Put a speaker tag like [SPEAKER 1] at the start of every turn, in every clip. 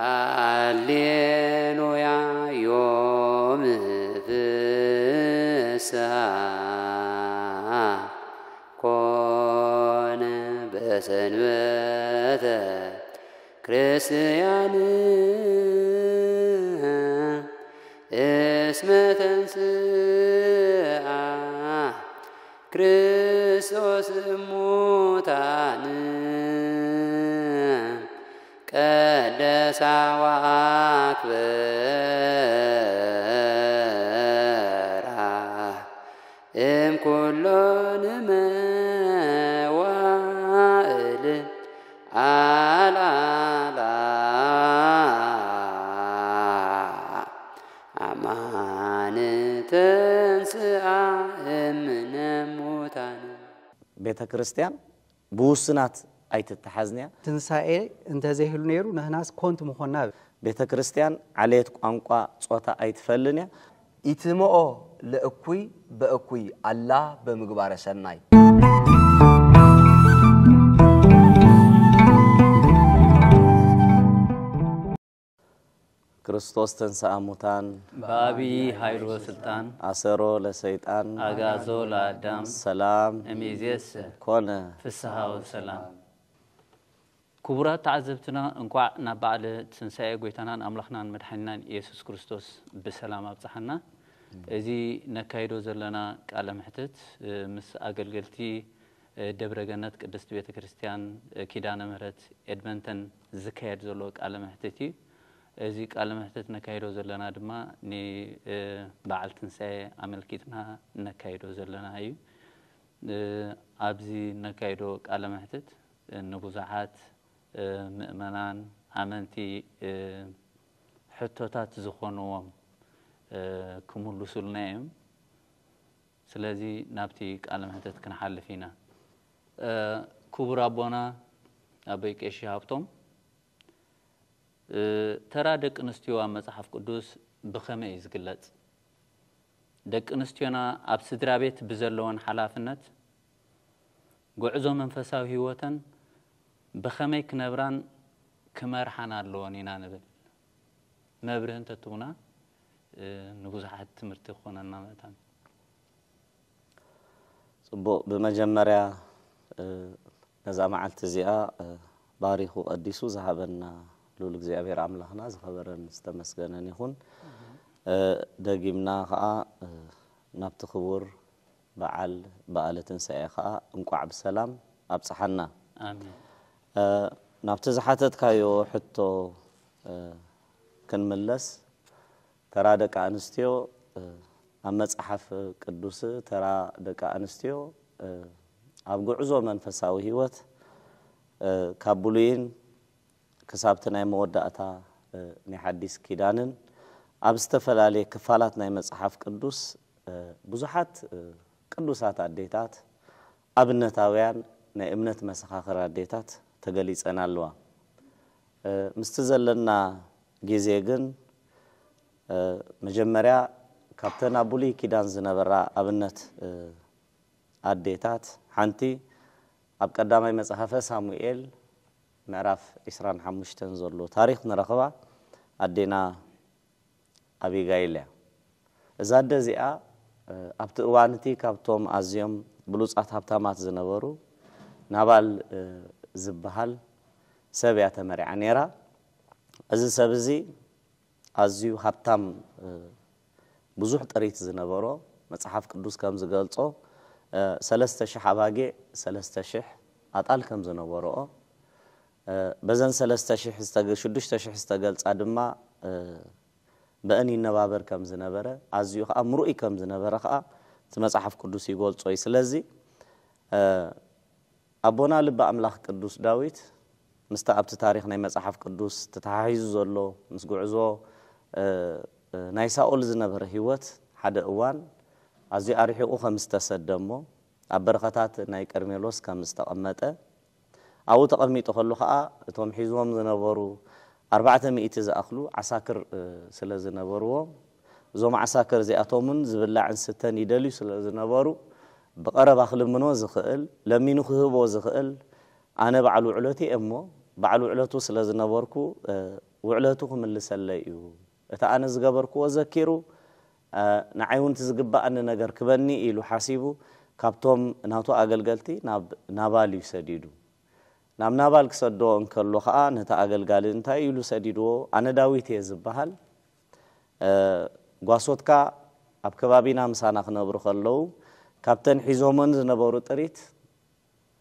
[SPEAKER 1] ሃሌሉያ ዮም ፍስሐ ኮነ በሰንበተ ክርስቲያን አክብራ እም ዋእል አላላ
[SPEAKER 2] እምነ ሙታን ቤተ ክርስቲያን ብውስናት ኣይትተሓዝንያ
[SPEAKER 3] ትንሳኤ እንተዘይህሉ ነይሩ ንህናስ ኮንት
[SPEAKER 2] ምኾና ቤተ ክርስቲያን ዓሌት ቋንቋ ጾታ ኣይትፈልን እያ ኢትምኦ
[SPEAKER 1] ለእኩይ በእኩይ አላ በምግባረ ሰናይ
[SPEAKER 2] ክርስቶስ ተንሥአ ሙታን
[SPEAKER 4] በአብይ ኃይል ስልጣን
[SPEAKER 2] አሰሮ ለሰይጣን አጋዞ ለአዳም ሰላም እሚዜስ ኮነ ፍስሐ
[SPEAKER 4] ሰላም ክቡራት ተዓዘብትና እንኳዕ ናብ በዓለ ትንሳኤ ጎይታናን ኣምላኽናን መድሓኒናን ኢየሱስ ክርስቶስ ብሰላም ኣብፅሓና እዚ ነካይዶ ዘለና ቃለ ምሕትት ምስ ኣገልገልቲ ደብረ ገነት ቅድስቲ ቤተ ክርስትያን ኪዳነ ምህረት ኤድመንተን ዝካየድ ዘሎ ቃለ ምሕትት እዩ እዚ ቃለ ምሕትት ነካይዶ ዘለና ድማ ንበዓል ትንሳኤ ኣመልኪትና ነካይዶ ዘለና እዩ ኣብዚ ነካይዶ ቃለ ምሕትት ንብዙሓት ምእመናን ኣመንቲ ሕቶታት ዝኾንዎም ክምልሱልና እዮም ስለዚ ናብቲ ቃል ምሕተት ክንሓልፍ ኢና ክቡር ኣቦና ኣበይ ቀሺ ሃብቶም ተራ ደቂ ኣንስትዮ ኣብ መፅሓፍ ቅዱስ ብኸመይ እዩ ዝግለፅ ደቂ ኣንስትዮና ኣብ ስድራ ቤት ብዘለዎን ሓላፍነት ጉዕዞ መንፈሳዊ ሂወተን ብኸመይ ክነብራን ክመርሓን ኣለዎን ኢና ንብል መብርህ እንተትውና ንብዙሓት ትምህርቲ ክኾነና
[SPEAKER 2] መእታ ፅቡቕ ብመጀመርያ ነዛ መዓልቲ እዚኣ ባሪኹ ቀዲሱ ዝሃበና ልኡል እግዚኣብሔር ኣምላኽና ዝኸበረን ዝተመስገነን ይኹን ደጊምና ከዓ ናብቲ ክቡር በዓል በዓለ ትንሳኤ ከዓ እንቋዕ ብሰላም ኣብፅሓና ናብቲ ዝሓተትካዮ ሕቶ ክንምለስ ተራ ደቂ ኣንስትዮ ኣብ መፅሓፍ ቅዱስ ተራ ደቂ ኣንስትዮ ኣብ ጉዕዞ መንፈሳዊ ሂወት ካብ ብሉይን ክሳብቲ ናይ መወዳእታ ናይ ሓዲስ ኪዳንን ኣብ ዝተፈላለየ ክፋላት ናይ መፅሓፍ ቅዱስ ብዙሓት ቅዱሳት ኣዴታት ኣብነታውያን ናይ እምነት መሰኻኽር ኣዴታት ተገሊጸናልዋ ምስቲ ዘለና ግዜ ግን መጀመርያ ካብተን ኣብ ብሉይ ኪዳን ዝነበራ ኣብነት ኣዴታት ሓንቲ ኣብ ቀዳማይ መፅሓፈ ሳሙኤል ምዕራፍ 25 ዘሎ ታሪክ ንረኽባ ኣዴና ኣቢጋይል እያ እዛ ኣደ እዚኣ ኣብቲ እዋን ካብቶም ኣዝዮም ብሉፃት ሃብታማት ዝነበሩ ናባል ዝበሃል ሰብ እያ ተመሪዓ ነይራ እዚ ሰብ እዚ ኣዝዩ ሃብታም ብዙሕ ጥሪት ዝነበሮ መፅሓፍ ቅዱስ ከም ዝገልፆ ሰለስተ ሽሕ ኣባጊዕ ሰለስተ ሽሕ ኣጣል ከም ዝነበርኦ በዘን ሰለስተ ሽዱሽተ ሽሕ ዝተገልፃ ድማ በአን ይነባበር ከም ዝነበረ ኣዝዩ ከዓ ምሩኢ ከም ዝነበረ ከዓ እቲ መፅሓፍ ቅዱስ ይገልፆ እዩ ስለዚ ኣቦና ልቢ ኣምላኽ ቅዱስ ዳዊት ምስቲ ኣብቲ ታሪክ ናይ መፅሓፍ ቅዱስ ተተሓሒዙ ዘሎ ምስ ጉዕዞ ናይ ሳኦል ዝነበረ ሂወት ሓደ እዋን ኣዝዩ ኣርሒቑ ከም ዝተሰደ እሞ ኣብ በረኸታት ናይ ቀርሜሎስ ከም ዝተቐመጠ ኣብኡ ተቐሚጡ ከሉ ከዓ እቶም ሒዝዎም ዝነበሩ ኣርባዕተ ሚእቲ ዝኣኽሉ ዓሳክር ስለ ዝነበርዎም እዞም ዓሳክር እዚኣቶምን ዝብላዕ እንስተን ይደልዩ ስለ ዝነበሩ ብቀረባ ክልምኖ ዝኽእል ለሚኑ ክህቦ ዝኽእል ኣነ በዓል ውዕሎቲ እሞ በዓል ውዕለቱ ስለ ዝነበርኩ ውዕለቱ ክምልሰለ እዩ እቲ ኣነ ዝገበርክዎ ዘኪሩ ንዓይ እውን ዝግባእኒ ነገር ክበኒ ኢሉ ሓሲቡ ካብቶም ናቱ ኣገልገልቲ ናብ ናባል እዩ ሰዲዱ ናብ ናባል ክሰድዎ እንከሎ ከዓ ነቲ ኣገልጋሊ እንታይ ኢሉ ሰዲድዎ ኣነ ዳዊት እየ ዝበሃል ጓሶትካ ኣብ ከባቢና ምሳና ክነብሩ ከለዉ ካብተን ሒዞምን ዝነበሩ ጥሪት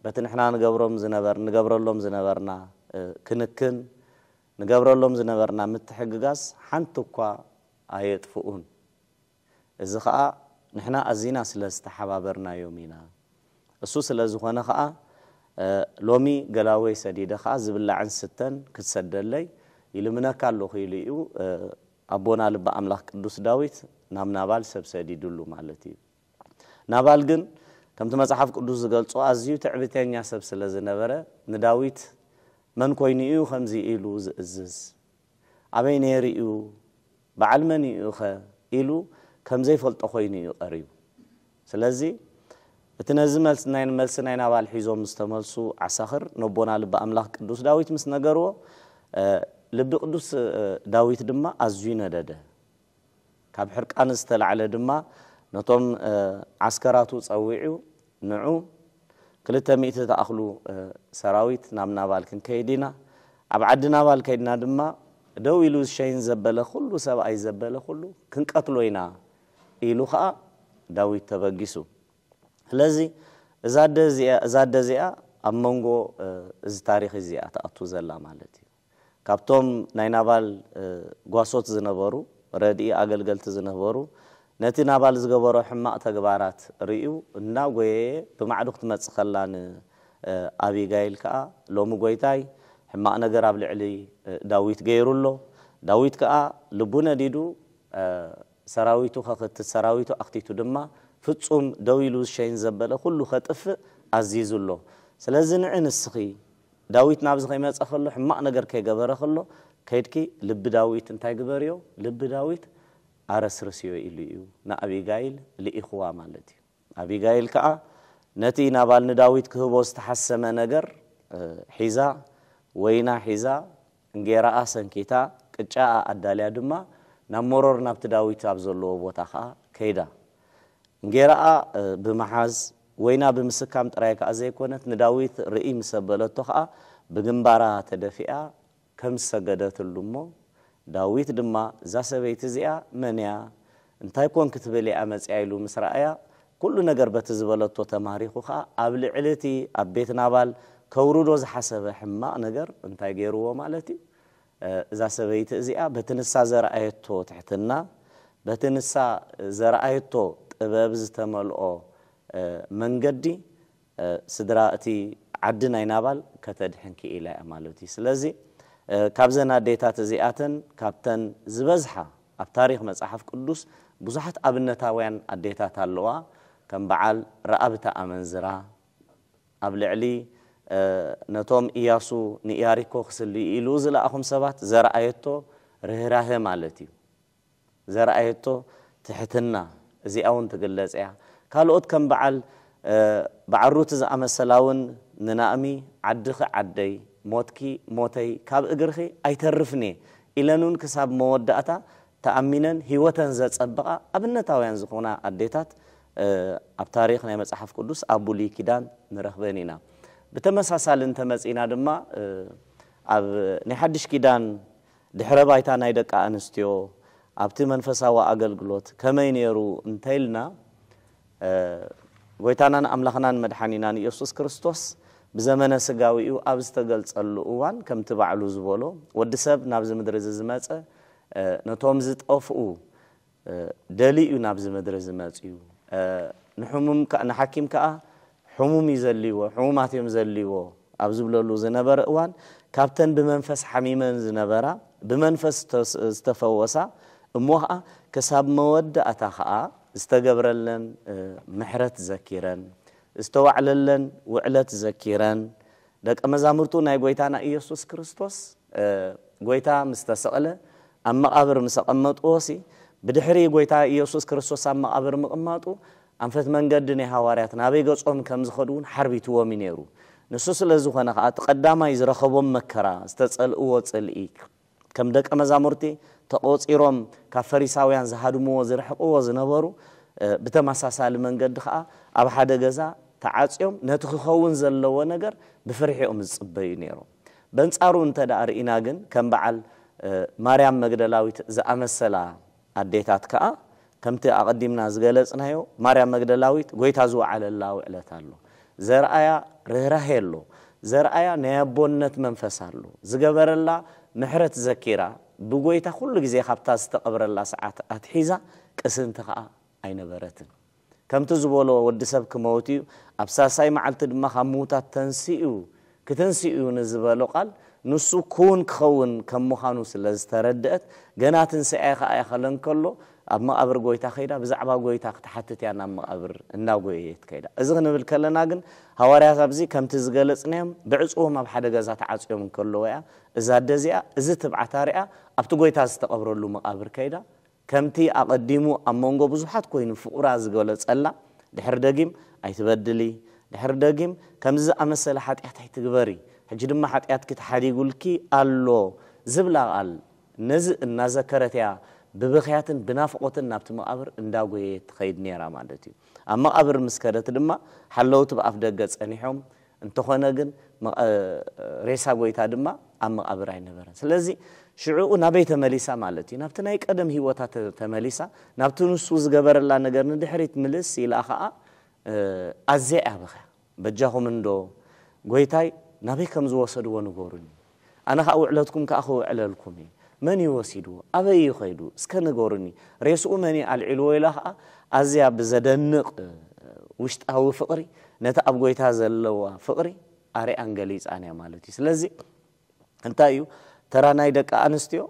[SPEAKER 2] በቲ ንሕና ንገብሮም ንገብረሎም ዝነበርና ክንክን ንገብረሎም ዝነበርና ምትሕግጋስ ሓንቲ እኳ ኣየጥፍኡን እዚ ከዓ ንሕና ኣዝና ስለ ዝተሓባበርናዮም ኢና እሱ ስለ ዝኾነ ከዓ ሎሚ ገላወይ ሰዲደ ከዓ ዝብላዕን ስተን ክትሰደለይ ይልምነካ ኣለኹ ኢሉ እዩ ኣቦና ልበ ኣምላኽ ቅዱስ ዳዊት ናብ ናባል ሰብ ሰዲድሉ ማለት እዩ ናባል ግን ከምቲ መፅሓፍ ቅዱስ ዝገልፆ ኣዝዩ ትዕብተኛ ሰብ ስለ ዝነበረ ንዳዊት መን ኮይኑ እዩ ከምዚ ኢሉ ዝእዝዝ ኣበይ ነይሩ እዩ በዓል መን እዩ ኸ ኢሉ ከም ዘይፈልጦ ኮይኑ እዩ ቀሪቡ ስለዚ እቲ ነዚ መልሲ ናይ ናባል ሒዞም ዝተመልሱ ዓሳኽር ነቦና ልቢ ኣምላኽ ቅዱስ ዳዊት ምስ ነገርዎ ልቢ ቅዱስ ዳዊት ድማ ኣዝዩ ነደደ ካብ ሕርቃን ዝተላዕለ ድማ ነቶም ዓስከራቱ ፀዊዑ ንዑ ክልተ ሚእቲ ተኣኽሉ ሰራዊት ናብ ናባል ክንከይድ ኢና ኣብ ዓዲ ናባል ከይድና ድማ ደው ኢሉ ሸይን ዘበለ ኩሉ ሰብኣይ ዘበለ ኩሉ ክንቀትሎ ኢና ኢሉ ከዓ ዳዊት ተበጊሱ ስለዚ እዛ ደ እዚኣ ኣብ መንጎ እዚ ታሪክ እዚኣ ተኣቱ ዘላ ማለት እዩ ካብቶም ናይ ናባል ጓሶት ዝነበሩ ረድኢ ኣገልገልቲ ዝነበሩ نتي نابال زغبرو حماق تغبارات ريو እና ጎየ ብማዕዱ ክትመጽእ ከላን አቢጋይል ከዓ ሎሚ ጎይታይ ሕማቕ ነገር ኣብ ልዕሊ ዳዊት ገይሩሎ ዳዊት ከዓ ልቡ ነዲዱ ሰራዊቱ ከኽትት ሰራዊቱ ኣኽቲቱ ድማ ፍጹም ደው ኢሉ ዝሸይን ዘበለ ኩሉ ከጥፍእ ኣዚዙሎ ስለዚ ንዕ ንስኺ ዳዊት ናብዚ ከይመፀ ከሎ ሕማቕ ነገር ከይገበረ ከሎ ከይድኪ ልቢ ዳዊት እንታይ ግበርዮ ልቢ ዳዊት ኣረስርስዮ ኢሉ እዩ ንኣብጋይል ልኢኽዋ ማለት እዩ ኣብጋይል ከዓ ነቲ ናባል ንዳዊት ክህቦ ዝተሓሰመ ነገር ሒዛ ወይና ሒዛ እንጌራኣ ሰንኪታ ቅጫኣ ኣዳልያ ድማ ናብ መሮር ናብቲ ዳዊት ኣብ ዘለዎ ቦታ ከዓ ከይዳ እንጌራኣ ብመሓዝ ወይና ብምስካም ጥራይ ከዓ ዘይኮነት ንዳዊት ርኢ ምስ በለቶ ከዓ ብግንባራ ተደፊኣ ከም ዝሰገደትሉ እሞ ዳዊት ድማ እዛ ሰበይቲ እዚኣ መን ያ እንታይ ኮን ትብል ኣ መፅያ ኢሉ ምስ ረኣያ ኩሉ ነገር በቲ ዝበለቶ ተማሪኹ ከዓ ኣብ ልዕሊ እቲ ኣብ ቤት ናባል ከውርዶ ዝሓሰበ ሕማቕ ነገር እንታይ ገይርዎ ማለት እዩ እዛ ሰበይቲ እዚኣ በቲ ንሳ ዘረኣየቶ ትሕትና በቲ ንሳ ዘረኣየቶ ጥበብ ዝተመልኦ መንገዲ ስድራ እቲ ዓዲ ናይ ናባል ከተድሕንክ ኢላ ያ ማለት እዩ ስለዚ ካብዘን ኣዴታት እዚኣተን ካብተን ዝበዝሓ ኣብ ታሪክ መፅሓፍ ቅዱስ ብዙሓት ኣብነታውያን ኣዴታት ኣለዋ ከም በዓል ረኣብታ ኣመንዝራ ኣብ ልዕሊ ነቶም እያሱ ንኢያሪኮ ክስልዩ ኢሉ ዝለኣኹም ሰባት ዘረኣየቶ ርህራህ ማለት እዩ ዘረኣየቶ ትሕትና እዚኣ እውን ትግለፅ እያ ካልኦት ከም በዓል በዓል ሩት ዝኣመሰላ እውን ንናእሚ ዓድኺ ዓደይ ሞትኪ ሞተይ ካብ እግርኺ ኣይተርፍን እየ ኢለንን ክሳብ መወዳእታ ተኣሚነን ሂወተን ዘፀብቃ ኣብነታውያን ዝኾና ኣዴታት ኣብ ታሪክ ናይ መፅሓፍ ቅዱስ ኣብ ብሉይ ኪዳን ንረክበን ኢና ብተመሳሳሊ እንተመፂና ድማ ኣብ ናይ ሓድሽ ኪዳን ድሕረ ባይታ ናይ ደቂ ኣንስትዮ ኣብቲ መንፈሳዊ ኣገልግሎት ከመይ ነይሩ እንተይልና ጎይታናን ኣምላኽናን መድሓኒናን ኢየሱስ ክርስቶስ ብዘመነ ስጋዊኡ ኣብ ዝተገልፀሉ እዋን ከምቲ ባዕሉ ዝበሎ ወዲ ሰብ ናብዚ ምድሪ እዚ ዝመፀ ነቶም ዝጠፍኡ ደሊዩ ናብዚ ምድሪ ዝመፅ እዩ ንሓኪም ከዓ ሕሙም እዩ ዘልይዎ ሕሙማት እዮም ዘልይዎ ኣብ ዝብለሉ ዝነበረ እዋን ካብተን ብመንፈስ ሓሚመን ዝነበራ ብመንፈስ ዝተፈወሳ እሞ ከዓ ክሳብ መወዳእታ ከዓ ዝተገብረለን ምሕረት ዘኪረን ዝተዋዕለለን ውዕለት ዘኪረን ደቀ መዛሙርቱ ናይ ጎይታና ኢየሱስ ክርስቶስ ጎይታ ምስ ተሰቐለ ኣብ መቓብር ምስ ኣቐመጥዎሲ ብድሕሪ ጎይታ ኢየሱስ ክርስቶስ ኣብ መቓብር ምቕማጡ ኣንፈት መንገዲ ናይ ሃዋርያት ናበይ ገጾም ከም ዝኸዱ እውን ሓርቢትዎም እዩ ነይሩ ንሱ ስለ ዝኾነ ከዓ እቲ ቀዳማይ ዝረኸቦም መከራ ዝተጸልእዎ ጽልኢ ከም ደቀ መዛሙርቲ ተቆፂሮም ካብ ፈሪሳውያን ዝሃድምዎ ዝርሕቕዎ ዝነበሩ ብተመሳሳሊ መንገዲ ከዓ ኣብ ሓደ ገዛ ተዓፅዮም ነቲ ክኸውን ዘለዎ ነገር ብፍርሒኦም ዝፅበዩ ነይሮም በንፃሩ እንተ ዳ ርኢና ግን ከም በዓል ማርያም መግደላዊት ዝኣመሰላ ኣዴታት ከዓ ከምቲ ኣቐዲምና ዝገለፅናዮ ማርያም መግደላዊት ጎይታ ዝወዓለላ ውዕለት ኣሎ ዘረኣያ ርህራሄ ኣሎ ዘረኣያ ናይ ኣቦነት መንፈስ ኣሎ ዝገበረላ ምሕረት ዘኪራ ብጎይታ ኩሉ ግዜ ካብታ ዝተቐብረላ ሰዓት ኣትሒዛ ቅስንቲ ከዓ ኣይነበረትን ከምቲ ዝበሎ ወዲ ሰብ ክመውት እዩ ኣብ ሳሳይ መዓልቲ ድማ ካብ ምዉታት ተንስኡ ክትንስኡ ንዝበሎ ቃል ንሱ ክውን ክኸውን ከም ምዃኑ ስለ ዝተረድአት ገና ትንስኣይ ከዓ ይኸለን ከሎ ኣብ መቓብር ጎይታ ከይዳ ብዛዕባ ጎይታ ክትሓትት እያ ናብ መቓብር እናጎየየት ከይዳ እዚ ክንብል ከለና ግን ሃዋርያት ኣብዚ ከምቲ ዝገለፅናዮም ብዕፅዎም ኣብ ሓደ ገዛ ተዓፅዮም ከለዎ እያ እዛ ደ እዚኣ እዚ ትብዓታ ሪኣ ኣብቲ ጎይታ ዝተቐብረሉ መቓብር ከይዳ ከምቲ ኣቐዲሙ ኣብ መንጎ ብዙሓት ኮይኑ ፍቁራ ዝገለፀላ ድሕር ደጊም ኣይትበድሊ ድሕር ደጊም ከምዚ ሓጢኣት ኣይትግበሪ ሕጂ ድማ ሓጢኣትኪ ተሓዲጉልኪ ኣሎ ዝብላ ቃል ነዚ እናዘከረት እያ ብብኽያትን ብናፍቆትን ናብቲ መቃብር እንዳጎየየት ትኸይድ ነይራ ማለት እዩ ኣብ መቃብር ምስ ከደት ድማ ሓለውቲ ብኣፍ ደገ ፀኒሖም እንተኾነ ግን ሬሳ ጎይታ ድማ ኣብ መቃብር ኣይነበረን ስለዚ ሽዑኡ ናበይ ተመሊሳ ማለት እዩ ናብቲ ናይ ቀደም ሂወታ ተመሊሳ ናብቲ ንሱ ዝገበረላ ነገር ንድሕሪት ምልስ ኢላ ከዓ ኣዝያ እያ በኸ በጃኹም እንዶ ጎይታይ ናበይ ከም ዝወሰድዎ ንገሩኒ ኣነ ከዓ ውዕለትኩም ከዓ ክውዕለልኩም እዩ መን ይወሲድዎ ኣበይ ይኸይዱ እስከ ንገሩኒ ሬስኡ መን ኣልዒልዎ ኢላ ከዓ ኣዝያ ብዘደንቕ ውሽጣዊ ፍቕሪ ነቲ ኣብ ጎይታ ዘለዋ ፍቕሪ ኣርያን ገሊፃን እያ ማለት እዩ ስለዚ እንታይ እዩ ተራ ናይ ደቂ ኣንስትዮ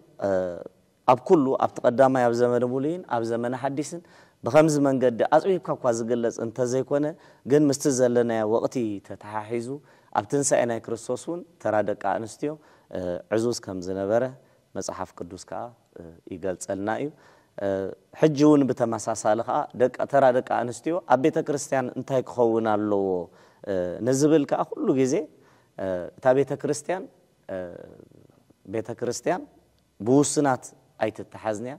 [SPEAKER 2] ኣብ ኩሉ ኣብቲ ቀዳማይ ኣብ ዘመነ ብሉይን ኣብ ዘመነ ሓዲስን ብከምዚ መንገዲ ኣፅቢብካ እኳ ዝገለፅ እንተዘይኮነ ግን ምስቲ ዘለናዮ ወቕቲ ተተሓሒዙ ኣብ ትንሳኤ ናይ ክርስቶስ እውን ተራ ደቂ ኣንስትዮ ዕዙዝ ከም ዝነበረ መፅሓፍ ቅዱስ ከዓ ይገልፀልና እዩ ሕጂ እውን ብተመሳሳሊ ከዓ ተራ ደቂ ኣንስትዮ ኣብ ቤተ ክርስትያን እንታይ ክኸውን ኣለዎ ንዝብል ከዓ ኩሉ ግዜ እታ ቤተ ክርስትያን ቤተ ክርስቲያን ብውስናት ኣይትተሓዝን እያ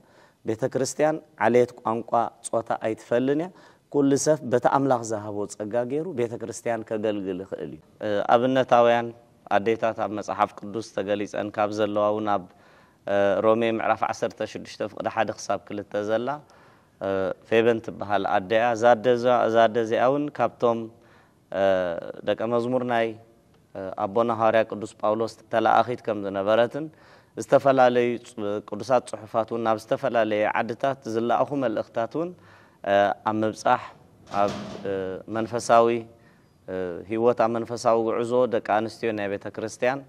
[SPEAKER 2] ቤተ ክርስቲያን ዓሌት ቋንቋ ፆታ ኣይትፈልን እያ ኩሉ ሰብ በቲ ኣምላኽ ዝሃቦ ፀጋ ገይሩ ቤተ ክርስቲያን ከገልግል ይኽእል እዩ ኣብነታውያን ኣዴታት ኣብ መፅሓፍ ቅዱስ ተገሊፀን ካብ ዘለዋ እውን ኣብ ሮሜ ምዕራፍ 16 ፍቅዲ 1 ክሳብ 2 ዘላ ፌበን ትበሃል ኣደያ ዛደ እዚኣ እውን ካብቶም ደቀ መዝሙር ናይ ኣቦና ሃዋርያ ቅዱስ ጳውሎስ ተለኣኺት ከም ዝነበረትን ዝተፈላለዩ ቅዱሳት ፅሑፋት እውን ናብ ዝተፈላለየ ዓድታት ዝለኣኹ መልእኽትታት እውን ኣብ ምብፃሕ ኣብ መንፈሳዊ ሂወት ኣብ መንፈሳዊ ጉዕዞ ደቂ ኣንስትዮ ናይ ቤተ ክርስትያን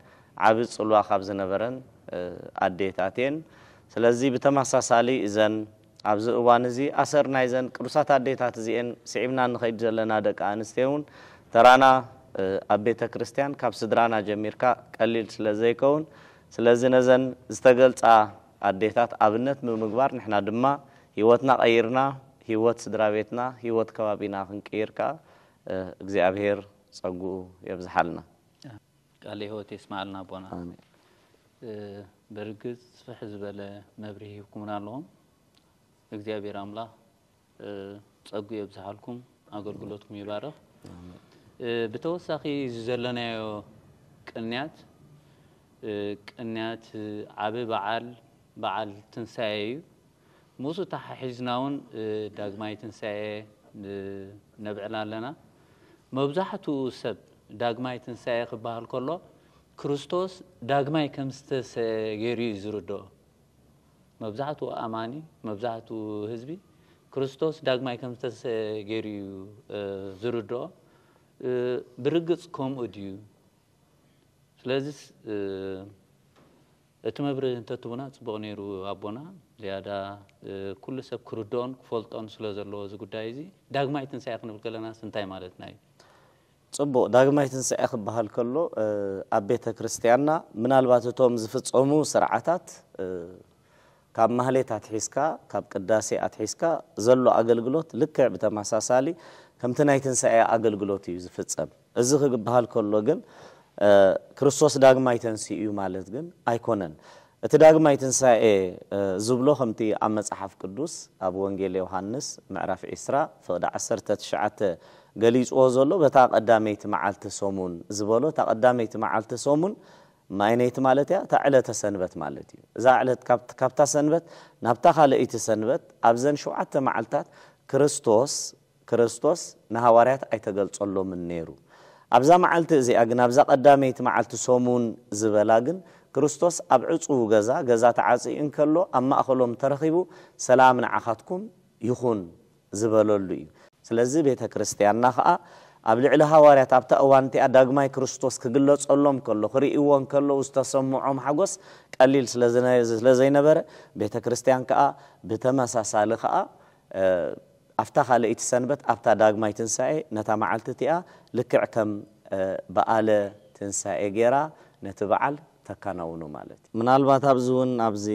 [SPEAKER 2] ዓብ ፅልዋ ካብ ዝነበረን ኣዴታት እየን ስለዚ ብተመሳሳሊ እዘን ኣብዚ እዋን እዚ ኣሰር ናይዘን ቅዱሳት ኣዴታት እዚአን ስዒብና ንኸይድ ዘለና ደቂ ኣንስትዮ እውን ተራና ኣብ ቤተ ክርስቲያን ካብ ስድራና ጀሚርካ ቀሊል ስለ ዘይከውን ስለዚ ነዘን ዝተገልፃ ኣዴታት ኣብነት ብምግባር ንሕና ድማ ሂወትና ቀይርና ሂወት ስድራ ቤትና ሂወት ከባቢና ክንቅይር ከዓ እግዚኣብሄር ፀጉኡ የብዝሓልና
[SPEAKER 4] ቃል ሂወት የስማዓልና ቦና ብርግፅ ስፍሕ ዝበለ መብሪ ሂብኩምና ኣለዎም እግዚኣብሔር ኣምላኽ ፀጉ የብዝሓልኩም ኣገልግሎትኩም ይባርኽ ብተወሳኺ ዘለናዮ ቅንያት ቅንያት ዓብ በዓል በዓል ትንሳኤ እዩ ምሱ ተሓሒዝና እውን ዳግማይ ትንሳኤ ነብዕል ኣለና መብዛሕትኡ ሰብ ዳግማይ ትንሳኤ ክበሃል ከሎ ክርስቶስ ዳግማይ ከም ዝተስአ ገይሩ እዩ ዝርድኦ መብዛሕትኡ ኣማኒ መብዛሕትኡ ህዝቢ ክርስቶስ ዳግማይ ከም ዝተስአ ገይሩ እዩ ዝርድኦ ብርግፅ ከምኡ ድዩ ስለዚ እቲ መብርህ እንተትቡና ፅቡቕ ነይሩ ኣቦና ዝያዳ ኩሉ ሰብ ክርድኦን ክፈልጦን ስለ ዘለዎ እዚ ጉዳይ እዚ ዳግማይ ትንሳኤ ክንብል ከለናስ እንታይ ማለትና እዩ
[SPEAKER 2] ፅቡቅ ዳግማይ ትንሳኤ ክበሃል ከሎ ኣብ ቤተ ክርስትያንና ምናልባት እቶም ዝፍፀሙ ስርዓታት ካብ ማህሌት ኣትሒዝካ ካብ ቅዳሴ ኣትሒዝካ ዘሎ ኣገልግሎት ልክዕ ብተመሳሳሊ ከምቲ ናይ ትንሣኤ ኣገልግሎት እዩ ዝፍፀም እዚ ክግበሃል ከሎ ግን ክርስቶስ ዳግማይ ተንስኡ እዩ ማለት ግን ኣይኮነን እቲ ዳግማይ ትንሣኤ ዝብሎ ከምቲ ኣብ መፅሓፍ ቅዱስ ኣብ ወንጌል ዮሃንስ ምዕራፍ 20 ፍቕዲ 19 ገሊፅዎ ዘሎ በታ ቀዳመይቲ መዓልቲ ሰሙን ዝበሎ እታ ቀዳመይቲ መዓልቲ ሰሙን ማይነይቲ ማለት እያ እታ ዕለተ ሰንበት ማለት እዩ እዛ ዕለት ካብታ ሰንበት ናብታ ካልአይቲ ሰንበት ኣብዘን ሸውዓተ መዓልትታት ክርስቶስ ክርስቶስ ንሃዋርያት ኣይተገልፀሎምን ነይሩ ኣብዛ መዓልቲ እዚኣ ግን ኣብዛ ቀዳመይቲ መዓልቲ ሰሙን ዝበላ ግን ክርስቶስ ኣብ ዕፁቡ ገዛ ገዛ ተዓፅኡ እንከሎ ኣብ ማእኸሎም ተረኺቡ ሰላም ንዓኻትኩም ይኹን ዝበለሉ እዩ ስለዚ ቤተ ክርስትያንና ከዓ ኣብ ልዕሊ ሃዋርያት ኣብታ እዋን እቲኣ ዳግማይ ክርስቶስ ክግለፀሎም ከሎ ክርእይዎ ከለዉ ዝተሰምዖም ሓጎስ ቀሊል ስለዘይነበረ ቤተ ክርስትያን ከዓ ብተመሳሳሊ ከዓ ኣብታ ካልአይቲ ሰንበት ኣብታ ዳግማይ ትንሳኤ ነታ መዓልቲ እቲኣ ልክዕ ከም በዓለ ትንሳኤ ገይራ ነቲ በዓል ተከናውኑ ማለት እዩ ምናልባት ኣብዚ እውን ኣብዚ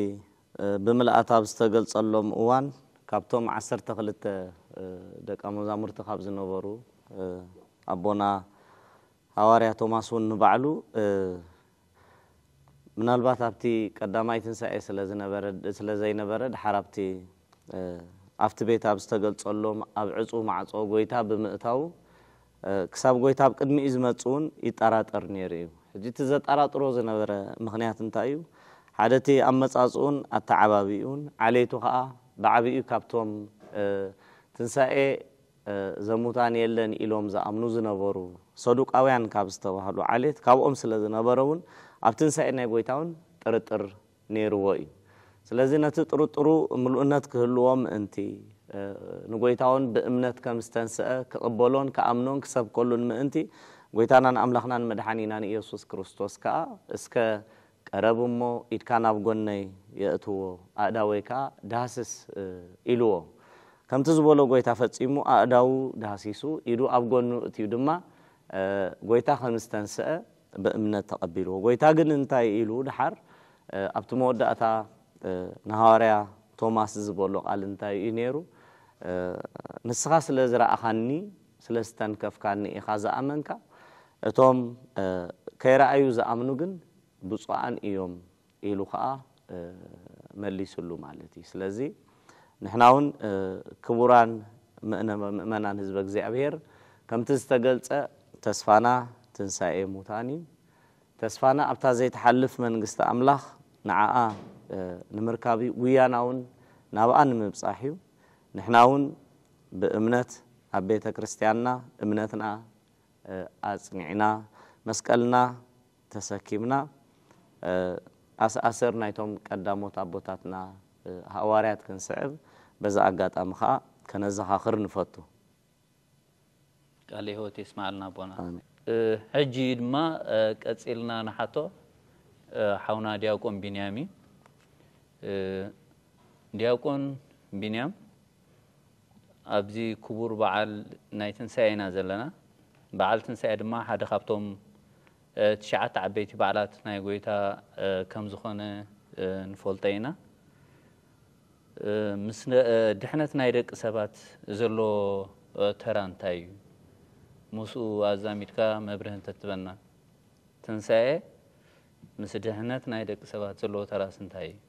[SPEAKER 2] ብምልኣት ኣብ ዝተገልፀሎም እዋን ካብቶም 12 ደቀ መዛሙርቲ ካብ ዝነበሩ ኣቦና ሃዋርያ ቶማስ እውን ንባዕሉ ምናልባት ኣብቲ ቀዳማይ ትንሳኤ ስለዘይነበረ ድሓር ኣብቲ ኣብቲ ቤት ኣብ ዝተገልፀሎም ኣብ ዕፁ ማዕፆ ጎይታ ብምእታው ክሳብ ጎይታ ኣብ ቅድሚ እዩ ዝመፅ እውን ይጠራጠር ነይሩ እዩ ሕጂ እቲ ዘጠራጥሮ ዝነበረ ምክንያት እንታይ እዩ ሓደ እቲ ኣብ መፃፅኡን ኣተዓባቢኡን ዓለይቱ ከዓ ብዓብኡ ካብቶም ትንሳኤ ዘሙታን የለን ኢሎም ዝኣምኑ ዝነበሩ ሰዱቃውያን ካብ ዝተባሃሉ ዓሌት ካብኦም ስለ ዝነበረ እውን ኣብ ትንሳኤ ናይ ጎይታ እውን ጥርጥር ነይርዎ እዩ ስለዚ ነቲ ጥርጥሩ ምሉእነት ክህልዎም ምእንቲ ንጎይታውን ብእምነት ከም ዝተንስአ ክቕበሎን ክኣምኖን ክሰብ ከሉን ምእንቲ ጎይታናን ኣምላኽናን መድሓኒና ንኢየሱስ ክርስቶስ ከዓ እስከ ቀረብ እሞ ኢድካ ናብ ጎነይ የእትዎ ኣእዳ ወይ ከዓ ዳሃስስ ኢልዎ ከምቲ ዝበሎ ጎይታ ፈፂሙ ኣእዳው ዳሃሲሱ ኢዱ ኣብ ጎኑ እትዩ ድማ ጎይታ ከም ዝተንስአ ብእምነት ተቐቢልዎ ጎይታ ግን እንታይ ኢሉ ድሓር ኣብቲ መወዳእታ ንሃዋርያ ቶማስ ዝበሎ ቃል እንታይ እዩ ነይሩ ንስኻ ስለ ዝረእኻኒ ስለ ዝተንከፍካኒ ኢኻ ዝኣመንካ እቶም ከይረኣዩ ዝኣምኑ ግን ብፁዓን እዮም ኢሉ ከዓ መሊሱሉ ማለት እዩ ስለዚ ንሕና እውን ክቡራን ምእመናን ህዝበ እግዚኣብሄር ከምቲ ዝተገልፀ ተስፋና ትንሳኤ ሙታን እዩ ተስፋና ኣብታ ዘይተሓልፍ መንግስቲ ኣምላኽ ንዓኣ ንምርካብ እዩ ውያና እውን ናብኣ ንምብፃሕ እዩ ንሕና እውን ብእምነት ኣብ ቤተ ክርስትያንና እምነትና ኣፅኒዕና መስቀልና ተሰኪምና ኣስኣሰር ናይቶም ቀዳሞት ኣቦታትና ሃዋርያት ክንስዕብ በዛ ኣጋጣሚ ከዓ ከነዘኻኽር ንፈቱ
[SPEAKER 4] ቃል ሂወት ይስማዓልና ቦና ሕጂ ድማ ቀፂልና ንሓቶ ሓውና ዲያቆን ቢንያሚ ዲያቆን ቢንያም ኣብዚ ክቡር በዓል ናይ ትንሳኤ ኢና ዘለና በዓል ትንሳኤ ድማ ሓደ ካብቶም ትሽዓተ ዓበይቲ በዓላት ናይ ጎይታ ከም ዝኾነ ንፈልጦ ኢና ምስ ድሕነት ናይ ደቂ ሰባት ዘሎ ተራ እንታይ እዩ ምስኡ ኣዛሚድካ መብርህ እንተትበና ትንሳኤ ምስ ድሕነት ናይ ደቂ ሰባት ዘለዎ ተራስ እንታይ እዩ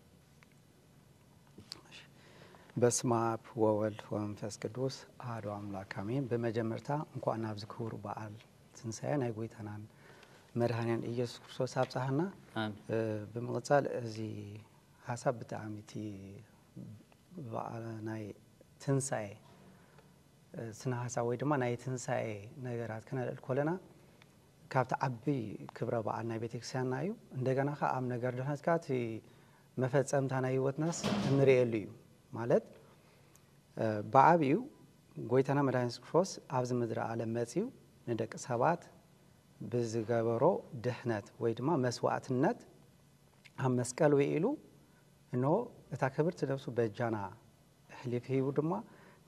[SPEAKER 3] በስመ አብ ወወልድ ወመንፈስ ቅዱስ አሐዱ አምላክ አሜን። በመጀመርታ እንኳን ናብዝ ክቡር በዓል ትንሳኤ ናይ ጎይታናን መድኃኒያን ኢየሱስ ክርስቶስ ኣብፅሓና። ብምቕፃል እዚ ሓሳብ ብጣዕሚ እቲ ናይ ትንሳኤ ስነ ሓሳብ ወይ ድማ ናይ ትንሳኤ ነገራት ክነልዕል ከለና ካብቲ ዓብይ ክብረ በዓል ናይ ቤተክርስትያንና እዩ። እንደገና ከዓ ኣብ ነገር ድሕነትካ እቲ መፈፀምታ ናይ ሂወትናስ እንሪኤሉ እዩ ማለት በአብዩ ጎይተና መድኃኒት ክርስቶስ ኣብዚ ምድሪ ዓለም መፅኡ ንደቂ ሰባት ብዝገበሮ ድሕነት ወይ ድማ መስዋእትነት ኣብ መስቀል ውኢሉ እንሆ እታ ክብርቲ ነብሱ በጃና ሕሊፍ ሂቡ ድማ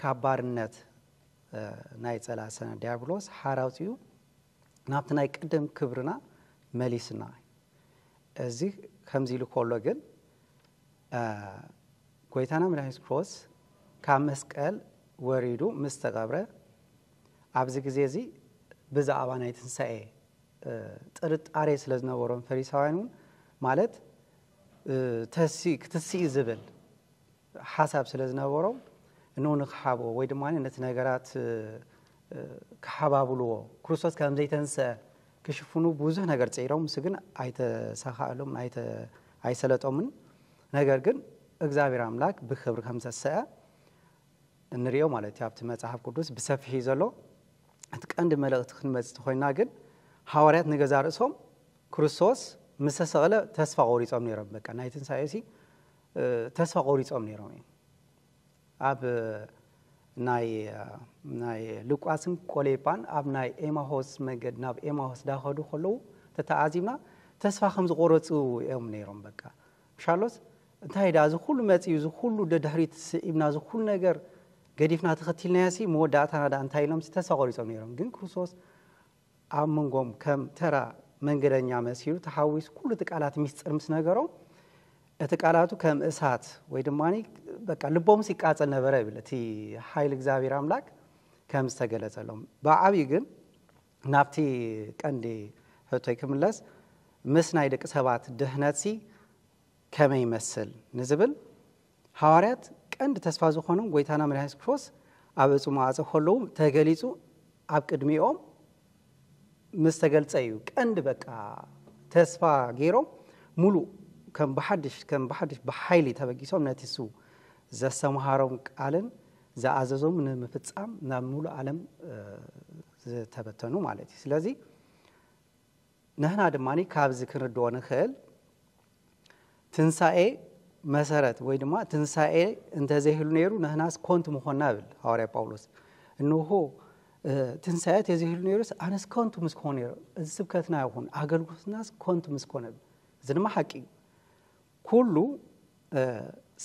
[SPEAKER 3] ካብ ባርነት ናይ ፀላሰና ዲያብሎስ ሓራውፅኡ ናብቲ ናይ ቅድም ክብርና መሊስና እዚ ከምዚ ኢሉ ከሎ ግን ጎይታና መድኃኒት ክርስቶስ ካብ መስቀል ወሪዱ ምስ ተቐብረ ኣብዚ ግዜ እዚ ብዛዕባ ናይ ትንሳኤ ጥርጣሬ ስለ ዝነበሮም ፈሪሳውያን እውን ማለት ክትስኢ ዝብል ሓሳብ ስለ ዝነበሮም እን ንክሓብዎ ወይ ድማ ነቲ ነገራት ክሓባብልዎ ክርስቶስ ከምዘይተንስአ ክሽፍኑ ብዙሕ ነገር ፀይሮም ምስ ግን ኣይተሰኻእሎም ኣይሰለጦምን ነገር ግን እግዚአብሔር አምላክ ብክብሪ ከም ዘስአ እንሪኦ ማለት እዩ ኣብቲ መፅሓፍ ቅዱስ ብሰፊሒ ዘሎ እቲ ቀንዲ መልእክቲ ክንመፅቲ ኮይና ግን ሃዋርያት ንገዛ ርእሶም ክርስቶስ ምስ ተሰቐለ ተስፋ ቆሪፆም ነሮም በ ናይ ትንሳኤ ሲ ተስፋ ቆሪፆም ነይሮም እዩ ኣብ ናይ ልቋስን ቆሌጳን ኣብ ናይ ኤማሆስ መንገድ ናብ ኤማሆስ ዳኸዱ ከለዉ ተተኣዚምና ተስፋ ከም ዝቆረፁ እዮም ነይሮም በቃ ሻሎስ እንታይ ዳ እዚ ኩሉ መፅኡ እዚ ኩሉ ደድሕሪት ስኢብና እዚ ኩሉ ነገር ገዲፍና ተኸቲልናያ ሲ መወዳእታና ዳ እንታይ ኢሎም ተሰቆሪፆም ነይሮም ግን ክርስቶስ ኣብ መንጎም ከም ተራ መንገደኛ መሲሉ ተሓዊሱ ኩሉ እቲ ቃላት ሚስጥር ምስ ነገሮም እቲ ቃላቱ ከም እሳት ወይ ድማ በቃ ልቦምስ ይቃፀል ነበረ ይብል እቲ ሓይሊ እግዚኣብሔር ኣምላክ ከም ዝተገለፀሎም ብዓብዪ ግን ናብቲ ቀንዲ ሕቶይ ክምለስ ምስ ናይ ደቂ ሰባት ድህነት ሲ كما يمثل نزبل حواريات ቀንድ ተስፋ ዝኾኑ ጎይታና መድሃኒት ክርስቶስ ኣብ እፁ ማዕፀ ከለዉ ተገሊፁ ኣብ ቅድሚኦም ምስ ተገልፀ እዩ ቀንዲ በቃ ተስፋ ገይሮም ሙሉእ ከም ብሓድሽ ከም ብሓድሽ ብሓይሊ ተበጊሶም ነቲ ሱ ዘሰምሃሮም ቃልን ዝኣዘዞም ንምፍፃም ናብ ሙሉእ ዓለም ዝተበተኑ ማለት እዩ ስለዚ ንሕና ድማኒ ካብዚ ክንርድኦ ንኽእል ትንሣኤ መሰረት ወይ ድማ ትንሣኤ እንተዘይህሉ ነይሩ ንሕናስ ኮንት ምኾና ብል ሐዋርያ ጳውሎስ እንሆ ትንሣኤ ተዘይህሉ ነይሩስ ኣነስ ኮንቱ ምስ ክኾነ ነይሩ እዚ ስብከትና ይኹን ኣገልግሎትናስ ኮንቱ ምስ ኮነ ብል እዚ ድማ ሓቂ እዩ ኩሉ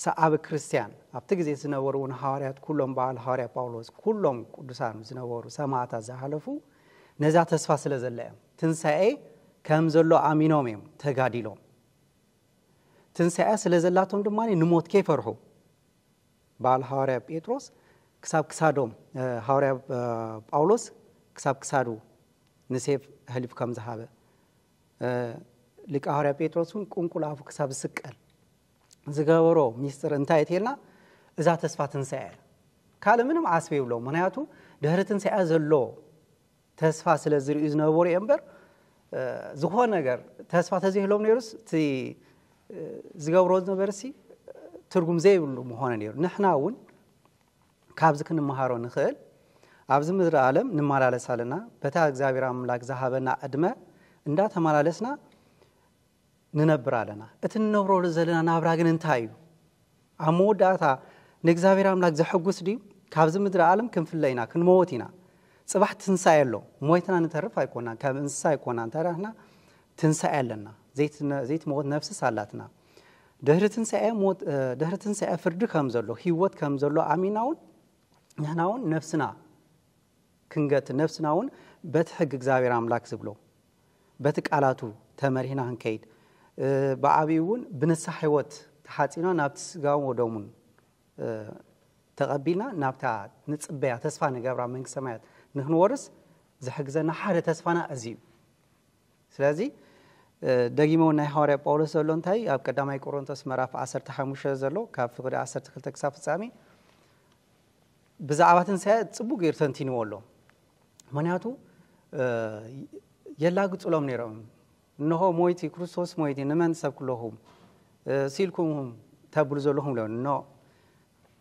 [SPEAKER 3] ሰዓብ ክርስቲያን ኣብቲ ግዜ ዝነበሩ እውን ሃዋርያት ኩሎም በዓል ሃዋርያ ጳውሎስ ኩሎም ቅዱሳን ዝነበሩ ሰማዕታት ዝሓለፉ ነዛ ተስፋ ስለ ዘለ እዮም ትንሣኤ ከም ዘሎ ኣሚኖም እዮም ተጋዲሎም ትንሣኤ ስለ ዘላቶም ድማ ንሞት ከ ይፈርሑ በዓል ሃዋርያ ጴጥሮስ ክሳብ ክሳዶም ሃዋርያ ጳውሎስ ክሳብ ክሳዱ ንሴፍ ህሊፍ ከም ዝሃበ ሊቀ ሃዋርያ ጴጥሮስ እውን ቁንቁል ኣፉ ክሳብ ዝስቀል ዝገበሮ ሚስጢር እንታይ እትልና እዛ ተስፋ ትንሣኤ ካልእ ምንም ዓስቢ ይብሎ ምክንያቱ ድሕሪ ትንሣኤ ዘሎ ተስፋ ስለ ዝርዩ ዝነበሩ እየ እምበር ዝኾነ ነገር ተስፋ ተዘይህሎም ነይሩስ ዝገብሮ ዝነበረ ሲ ትርጉም ዘይብሉ ምኾነ ነይሩ ንሕና እውን ካብዚ ክንምሃሮ ንኽእል ኣብዚ ምድሪ ኣለም ንመላለስ ኣለና በታ እግዚኣብሔር ኣምላክ ዝሃበና ዕድመ እንዳተመላለስና ንነብር ኣለና እቲ ንነብረሉ ዘለና ናብራ ግን እንታይ እዩ ኣብ መወዳእታ ንእግዚኣብሔር ኣምላክ ዘሐጉስ ድዩ ካብዚ ምድሪ ኣለም ክንፍለ ኢና ክንመወት ኢና ፅባሕ ትንሳኤ ኣሎ ሞይትና ንተርፍ ኣይኮና ካብ እንስሳ ኣይኮና እንታይ ና ትንሳኤ ኣለና ዘይት ሞት ነፍስስ ኣላትና ድሕሪ ትንሳኤ ፍርዲ ከም ዘሎ ሂወት ከም ዘሎ ኣሚና ውን ንሕና ውን ነፍስና ክንገት ነፍስና ውን በቲ ሕጊ እግዚኣብሔር ኣምላክ ዝብሎ በቲ ቃላቱ ተመሪሕና ክንከይድ ብዓብዪ እውን ብንሳ ሂወት ተሓፂና ናብቲ ስጋዊ ወደሙን ተቐቢልና ናብታ ንፅበያ ተስፋ ንገብራ መንግስት ሰማያት ንክንወርስ ዝሕግዘና ሓደ ተስፋና እዚ እዩ ስለዚ ደጊሞ ናይ ሃዋርያ ጳውሎስ ዘሎ እንታይ ኣብ ቀዳማይ ቆሮንቶስ መራፍ 15 ዘሎ ካብ ፍቅሪ 12 ክሳብ ፍፃሜ ብዛዕባ ትንሳኤ ፅቡቅ ገይሩ ተንቲንዎ ኣሎ ምክንያቱ የላግፅሎም ነይሮም እንሆ ሞይቲ ክርስቶስ ሞይቲ ንመን ሰብ ክለኹም ሲልኩም ተብሉ ዘለኹም ሎ ኖ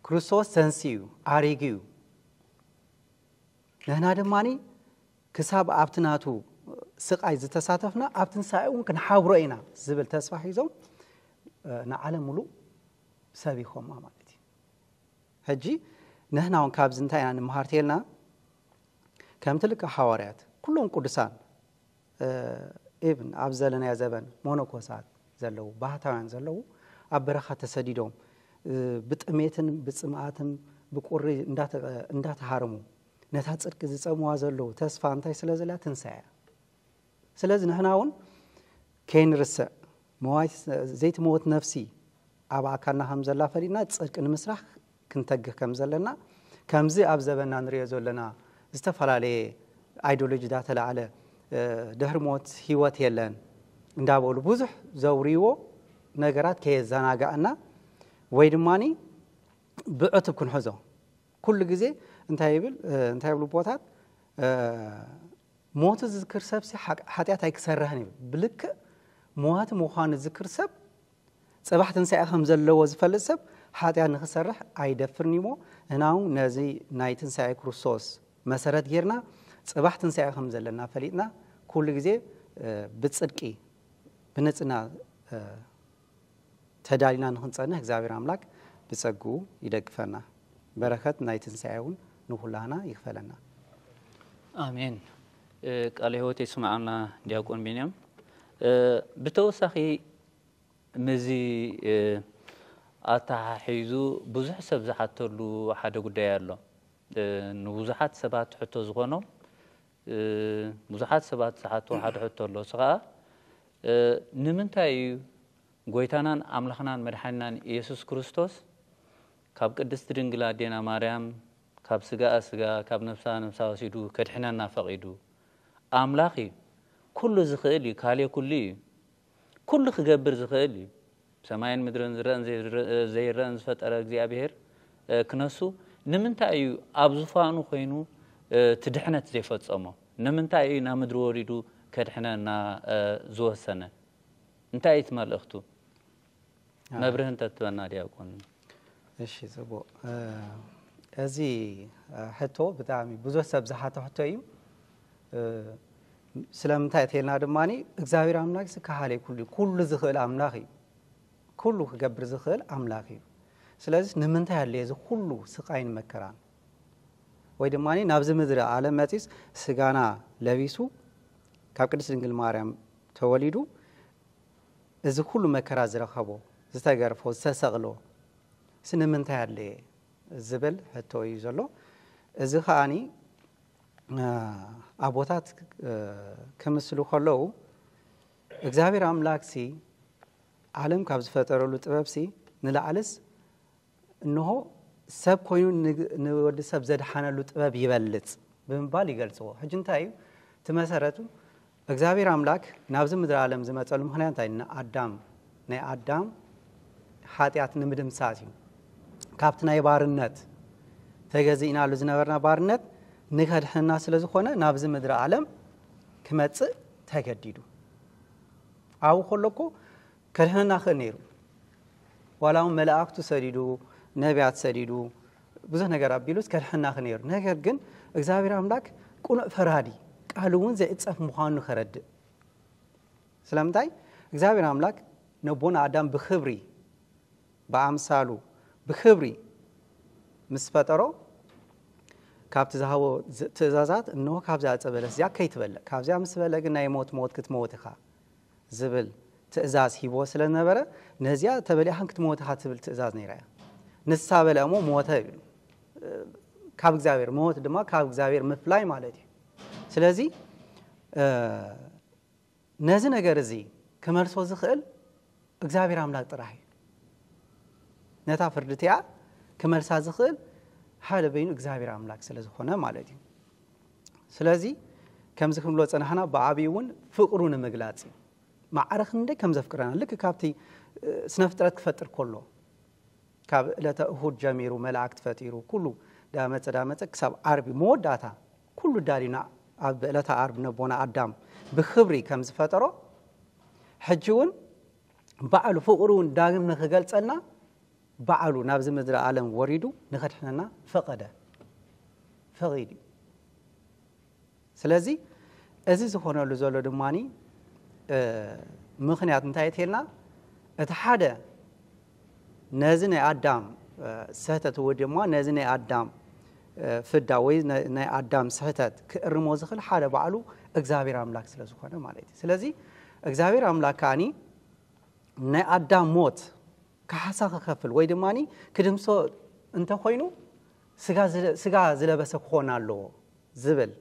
[SPEAKER 3] ክርስቶስ ተንሲ እዩ ኣሪግ እዩ ንሕና ድማኒ ክሳብ ኣብቲ ናቱ ስቃይ ዝተሳተፍና ኣብ ትንሳኤ እውን ክንሓብሮ ኢና ዝብል ተስፋ ሒዞም ንዓለም ሙሉእ ሰቢኾማ ማለት እዩ ሕጂ ንህና እውን ካብዚ እንታይ ኢና ንምሃር ተልና ከምቲ ልክዕ ሓዋርያት ኩሎም ቅዱሳን ኢብን ኣብ ዘለናዮ ዘበን ሞኖኮሳት ዘለው ባህታውያን ዘለው ኣብ በረኻ ተሰዲዶም ብጥሜትን ብፅምኣትን ብቁሪ እንዳተሃርሙ ነታ ፅድቂ ዝፀምዋ ዘለው ተስፋ እንታይ ስለ ዘላ ትንሳያ ስለዚ ንሕና እውን ከይንርስዕ ዘይት ሞት ነፍሲ ኣብ ኣካልና ከም ዘላ ፈሊድና ፅድቂ ንምስራሕ ክንተግህ ከም ዘለና ከምዚ ኣብ ዘበና ንሪኦ ዘለና ዝተፈላለየ ኣይዶሎጂ ዳ ተላዓለ ድሕሪ ሞት ሂወት የለን እንዳበሉ ብዙሕ ዘውርይዎ ነገራት ከየዘናጋእና ወይ ድማኒ ብዕትብ ክንሕዞ ኩሉ ግዜ እንታይ ይብል እንታይ ይብሉ ቦታት ሞት ዝክር ሰብ ሓጢአት ኣይክሰርሕን ይብል ብልክዕ ሞት ምዃኑ ዝክር ሰብ ፅባሕ ትንሳኤ ከም ዘለዎ ዝፈልጥ ሰብ ሓጢአት ንክሰርሕ ኣይደፍርን እሞ እናው ነዚ ናይ ትንሳኤ ክርስቶስ መሰረት ጌርና ፅባሕ ትንሳኤ ከም ዘለና ፈሊጥና ኩሉ ግዜ ብፅድቂ ብንፅና ተዳሊና ንክንፀንሕ እግዚኣብሔር ኣምላክ ብፀጉኡ ይደግፈና በረከት ናይ ትንሳኤ እውን ንኩላህና ይክፈለና
[SPEAKER 4] ኣሜን ቃለ ህይወት የስማዓና ዲያቆን ቢንያም ብተወሳኺ ምዚ ኣተሓሒዙ ብዙሕ ሰብ ዝሓተሉ ሓደ ጉዳይ ኣሎ ንብዙሓት ሰባት ሕቶ ዝኾኖም ብዙሓት ሰባት ዝሓትዎ ሓደ ሕቶ ኣሎ እስ ከዓ ንምንታይ እዩ ጎይታናን ኣምላኽናን መድሓኒናን ኢየሱስ ክርስቶስ ካብ ቅድስቲ ድንግላ ኣዴና ማርያም ካብ ስጋኣ ስጋ ካብ ነብሳ ነብሳ ወሲዱ ከድሕነና ፈቒዱ ኣምላኽ እዩ ኩሉ ዝኽእል እዩ ካልእ ኩሉ እዩ ኩሉ ክገብር ዝኽእል እዩ ሰማይን ምድርን ዝረአን ዘይረአን ዝፈጠረ እግዚኣብሄር ክነሱ ንምንታይ እዩ ኣብ ዝፋኑ ኮይኑ እቲ ድሕነት ዘይፈፀሞ ንምንታይ እዩ ናብ ምድሪ ወሪዱ ከድሕነና ዝወሰነ እንታይ እዩ ትመልእኽቱ መብርህ እንተትበና ድያቆን
[SPEAKER 3] እሺ ፅቡቅ እዚ ሕቶ ብጣዕሚ ብዙሕ ሰብ ዝሓተ ሕቶ እዩ ስለምንታይ ተልና ድማ እግዚኣብሔር ኣምላክ ካሃለይ ኩሉ እዩ ኩሉ ዝኽእል ኣምላኽ እዩ ኩሉ ክገብር ዝኽእል ኣምላኽ እዩ ስለዚ ንምንታይ ኣለየ ዚ ኩሉ ስቃይን መከራን ወይ ድማ ናብዚ ምድሪ ዓለም መፂስ ስጋና ለቢሱ ካብ ቅዱስ ድንግል ማርያም ተወሊዱ እዚ ኩሉ መከራ ዝረኸቦ ዝተገርፎ ዝተሰቕሎ እስ ንምንታይ ኣለየ ዝብል ሕቶ እዩ ዘሎ እዚ ከዓኒ አቦታት ከምስሉ ከለዉ እግዚኣብሔር ኣምላክ ሲ ዓለም ካብ ዝፈጠረሉ ጥበብሲ ንላዕልስ እንሆ ሰብ ኮይኑ ንወዲ ሰብ ዘድሓነሉ ጥበብ ይበልፅ ብምባል ይገልፅዎ ሕጂ እንታይ እዩ እቲ መሰረቱ እግዚኣብሔር ኣምላክ ናብዚ ምድሪ ዓለም ዝመፀሉ ምክንያት እንታይ ንኣዳም ናይ ኣዳም ሓጢኣት ንምድምሳስ እዩ ካብቲ ናይ ባርነት ተገዚእናሉ ዝነበርና ባርነት ንከድሕና ስለ ዝኾነ ናብዚ ምድሪ ዓለም ክመፅእ ተገዲዱ ኣብኡ ከሎ ኮ ከድሕነና ክእል ነይሩ ዋላ እውን መላእክቱ ሰዲዱ ነቢያት ሰዲዱ ብዙሕ ነገር ኣቢሉስ ከድሕና ክእል ነይሩ ነገር ግን እግዚኣብሔር ኣምላክ ቁኑዕ ፈራዲ ቃል እውን ዘይእፀፍ ምዃኑ ከረድእ ስለምንታይ እግዚኣብሔር ኣምላክ ነቦን ኣዳም ብክብሪ ብኣምሳሉ ብክብሪ ምስ ፈጠሮ ካብቲ ዝሃቦ ትእዛዛት እንሆ ካብዚ ኣፀ በለስ እዚኣ ከይትበልዕ ካብዚኣ ምስ በለ ግን ናይ ሞት ሞት ክትመወት ኢኻ ዝብል ትእዛዝ ሂቦ ስለ ዝነበረ ነዚኣ ተበሊኻን ክትመወት ኢኻ ትብል ትእዛዝ ነይራ እያ ንሳ በለ ሞ ሞተ ካብ እግዚኣብሔር ሞት ድማ ካብ እግዚኣብሔር ምፍላይ ማለት እዩ ስለዚ ነዚ ነገር እዚ ክመልሶ ዝኽእል እግዚኣብሔር ኣምላክ ጥራሕ እዩ ነታ ፍርዲ እቲኣ ክመልሳ ዝኽእል ሓደ በይኑ እግዚኣብሔር ኣምላክ ስለ ዝኾነ ማለት እዩ ስለዚ ከምዚ ክንብሎ ፀናሕና ብዓብዪ እውን ፍቅሩ ንምግላፅ እዩ ማዕረ ክንደይ ከም ዘፍቅረና ልክ ካብቲ ስነ ፍጥረት ክፈጥር ከሎ ካብ ዕለተ እሁድ ጀሚሩ መላእክት ፈጢሩ ኩሉ ዳመፀ ዳመፀ ክሳብ ዓርቢ መወዳእታ ኩሉ ዳሊና ኣብ ዕለተ ዓርቢ ነቦና ኣዳም ብክብሪ ከም ዝፈጠሮ ሕጂ እውን ባዕሉ ፍቅሪ እውን ዳግም ንክገልፀልና ባዕሉ ናብዚ ምድሪ ዓለም ወሪዱ ንኸድሕነና ፈቐደ ፈቒድ እዩ ስለዚ እዚ ዝኾነሉ ዘሎ ድማኒ ምክንያት እንታይ እትልና እቲ ሓደ ነዚ ናይ ኣዳም ስሕተት ወይ ድማ ነዚ ናይ ኣዳም ፍዳ ወይ ናይ ኣዳም ስሕተት ክእርሞ ዝኽእል ሓደ ባዕሉ እግዚኣብሔር ኣምላክ ስለ ዝኾነ ማለት እዩ ስለዚ እግዚኣብሔር ኣምላክ ከዓኒ ናይ ኣዳም ሞት ካሓሳ ክኸፍል ወይ ድማ ክድምሶ እንተ ኮይኑ ስጋ ዝለበሰ ክኾን ኣለዎ ዝብል